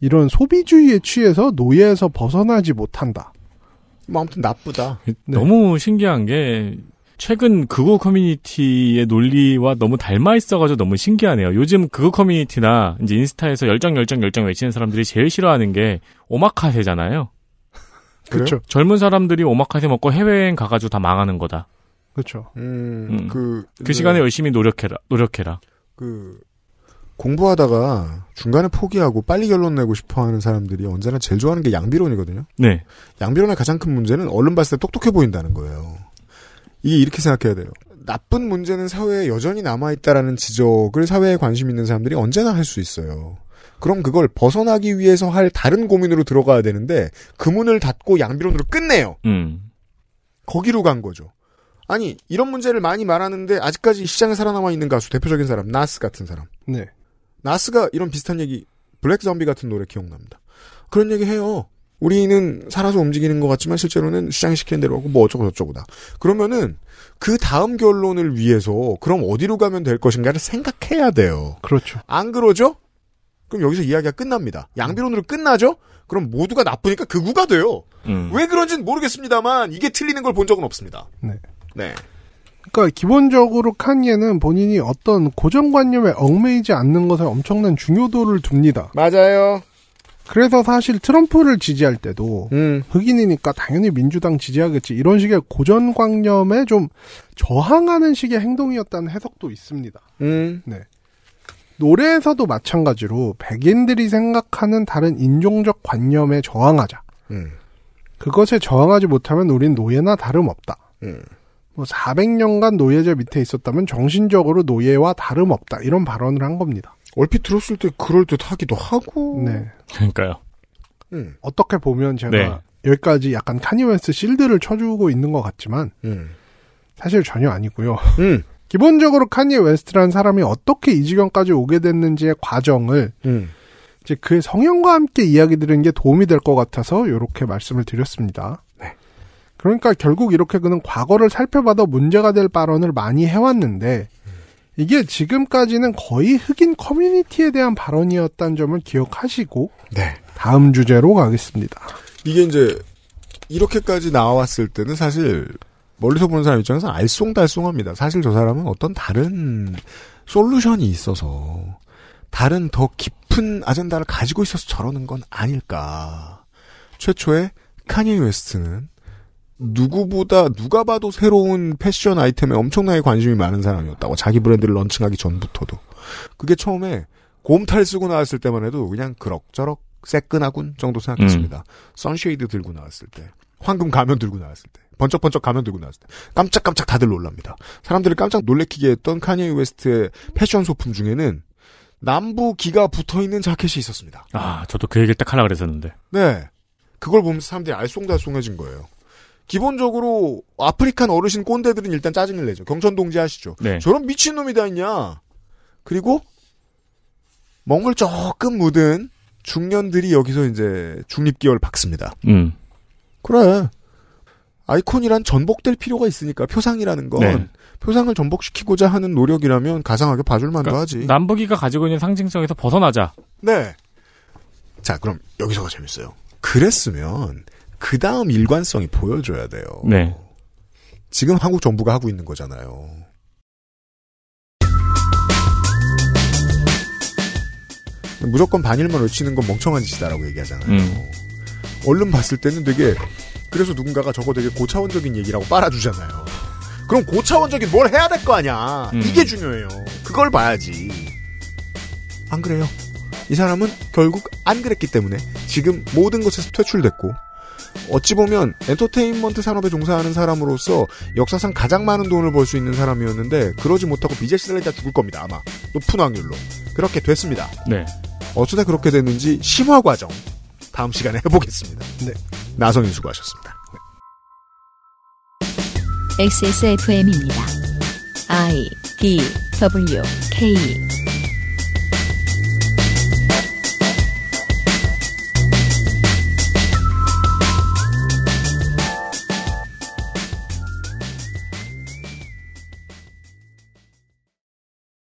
이런 소비주의에 취해서 노예에서 벗어나지 못한다. 뭐 아무튼 나쁘다. 네. 너무 신기한 게 최근 그거 커뮤니티의 논리와 너무 닮아 있어가지고 너무 신기하네요. 요즘 그우 커뮤니티나 이제 인스타에서 열정 열정 열정 외치는 사람들이 제일 싫어하는 게 오마카세잖아요. 그렇죠. 그렇죠. 젊은 사람들이 오마카세 먹고 해외여행 가가지고 다 망하는 거다. 그렇죠. 음, 음. 그, 그 시간에 열심히 노력해라, 노력해라. 그, 공부하다가 중간에 포기하고 빨리 결론 내고 싶어 하는 사람들이 언제나 제일 좋아하는 게 양비론이거든요. 네. 양비론의 가장 큰 문제는 얼른 봤을 때 똑똑해 보인다는 거예요. 이게 이렇게 생각해야 돼요. 나쁜 문제는 사회에 여전히 남아있다라는 지적을 사회에 관심 있는 사람들이 언제나 할 수 있어요. 그럼 그걸 벗어나기 위해서 할 다른 고민으로 들어가야 되는데 그 문을 닫고 양비론으로 끝내요. 음. 거기로 간 거죠. 아니 이런 문제를 많이 말하는데 아직까지 시장에 살아남아 있는 가수 대표적인 사람 나스 같은 사람. 네. 나스가 이런 비슷한 얘기 블랙 좀비 같은 노래 기억납니다. 그런 얘기 해요. 우리는 살아서 움직이는 것 같지만 실제로는 시장이 시키는 대로 하고 뭐 어쩌고 저쩌고다. 그러면은 그 다음 결론을 위해서 그럼 어디로 가면 될 것인가를 생각해야 돼요. 그렇죠. 안 그러죠? 그럼 여기서 이야기가 끝납니다. 양비론으로 끝나죠? 그럼 모두가 나쁘니까 그구가 돼요. 음. 왜 그런지는 모르겠습니다만 이게 틀리는 걸 본 적은 없습니다. 네. 네. 그러니까 기본적으로 칸예는 본인이 어떤 고정관념에 얽매이지 않는 것에 엄청난 중요도를 둡니다. 맞아요. 그래서 사실 트럼프를 지지할 때도 음. 흑인이니까 당연히 민주당 지지하겠지 이런 식의 고전관념에 좀 저항하는 식의 행동이었다는 해석도 있습니다. 음. 네. 노래에서도 마찬가지로 백인들이 생각하는 다른 인종적 관념에 저항하자. 음. 그것에 저항하지 못하면 우린 노예나 다름없다. 음. 뭐 400년간 노예제 밑에 있었다면 정신적으로 노예와 다름없다. 이런 발언을 한 겁니다. 얼핏 들었을 때 그럴 듯하기도 하고. 네. 그러니까요. 음. 어떻게 보면 제가 네. 여기까지 약간 카니웨스 실드를 쳐주고 있는 것 같지만 음. 사실 전혀 아니고요. 음. 기본적으로 카니에 웨스트라는 사람이 어떻게 이 지경까지 오게 됐는지의 과정을 음. 이제 그의 성향과 함께 이야기 드리는 게 도움이 될 것 같아서 이렇게 말씀을 드렸습니다. 네. 그러니까 결국 이렇게 그는 과거를 살펴봐도 문제가 될 발언을 많이 해왔는데 이게 지금까지는 거의 흑인 커뮤니티에 대한 발언이었다는 점을 기억하시고 네. 다음 주제로 가겠습니다. 이게 이제 이렇게까지 나왔을 때는 사실 멀리서 보는 사람 입장에서 알쏭달쏭합니다. 사실 저 사람은 어떤 다른 솔루션이 있어서 다른 더 깊은 아젠다를 가지고 있어서 저러는 건 아닐까. 최초의 카니 웨스트는 누구보다 누가 봐도 새로운 패션 아이템에 엄청나게 관심이 많은 사람이었다고 자기 브랜드를 런칭하기 전부터도 그게 처음에 곰탈 쓰고 나왔을 때만 해도 그냥 그럭저럭 새끈하군 정도 생각했습니다. 음. 선쉐이드 들고 나왔을 때 황금 가면 들고 나왔을 때 번쩍번쩍 가면 들고 나왔을 때 깜짝깜짝 다들 놀랍니다. 사람들을 깜짝 놀래키게 했던 카니에 웨스트의 패션 소품 중에는 남부 기가 붙어 있는 자켓이 있었습니다. 아, 저도 그 얘기를 딱 하려고 그랬었는데. 네. 그걸 보면서 사람들이 알쏭달쏭해진 거예요. 기본적으로 아프리칸 어르신 꼰대들은 일단 짜증을 내죠. 경천 동지 아시죠 네. 저런 미친 놈이 다 있냐. 그리고 멍을 조금 묻은 중년들이 여기서 이제 중립기열 박습니다. 음. 그래. 아이콘이란 전복될 필요가 있으니까 표상이라는 건 네. 표상을 전복시키고자 하는 노력이라면 가상하게 봐줄 만도 그러니까 하지. 남북이가 가지고 있는 상징성에서 벗어나자. 네. 자, 그럼 여기서가 재밌어요. 그랬으면 그 다음 일관성이 보여줘야 돼요. 네. 지금 한국 정부가 하고 있는 거잖아요. 무조건 반일만 외치는 건 멍청한 짓이다라고 얘기하잖아요. 음. 얼른 봤을 때는 되게 그래서 누군가가 저거 되게 고차원적인 얘기라고 빨아주잖아요. 그럼 고차원적인 뭘 해야 될 거 아니야. 음. 이게 중요해요. 그걸 봐야지. 안 그래요. 이 사람은 결국 안 그랬기 때문에 지금 모든 것에서 퇴출됐고 어찌 보면 엔터테인먼트 산업에 종사하는 사람으로서 역사상 가장 많은 돈을 벌 수 있는 사람이었는데 그러지 못하고 미제 시달리다 죽을 겁니다 아마 높은 확률로 그렇게 됐습니다. 네. 어쩌다 그렇게 됐는지 심화 과정 다음 시간에 해보겠습니다. 네. 나성인 수고하셨습니다. XSFM입니다. 네. I D W K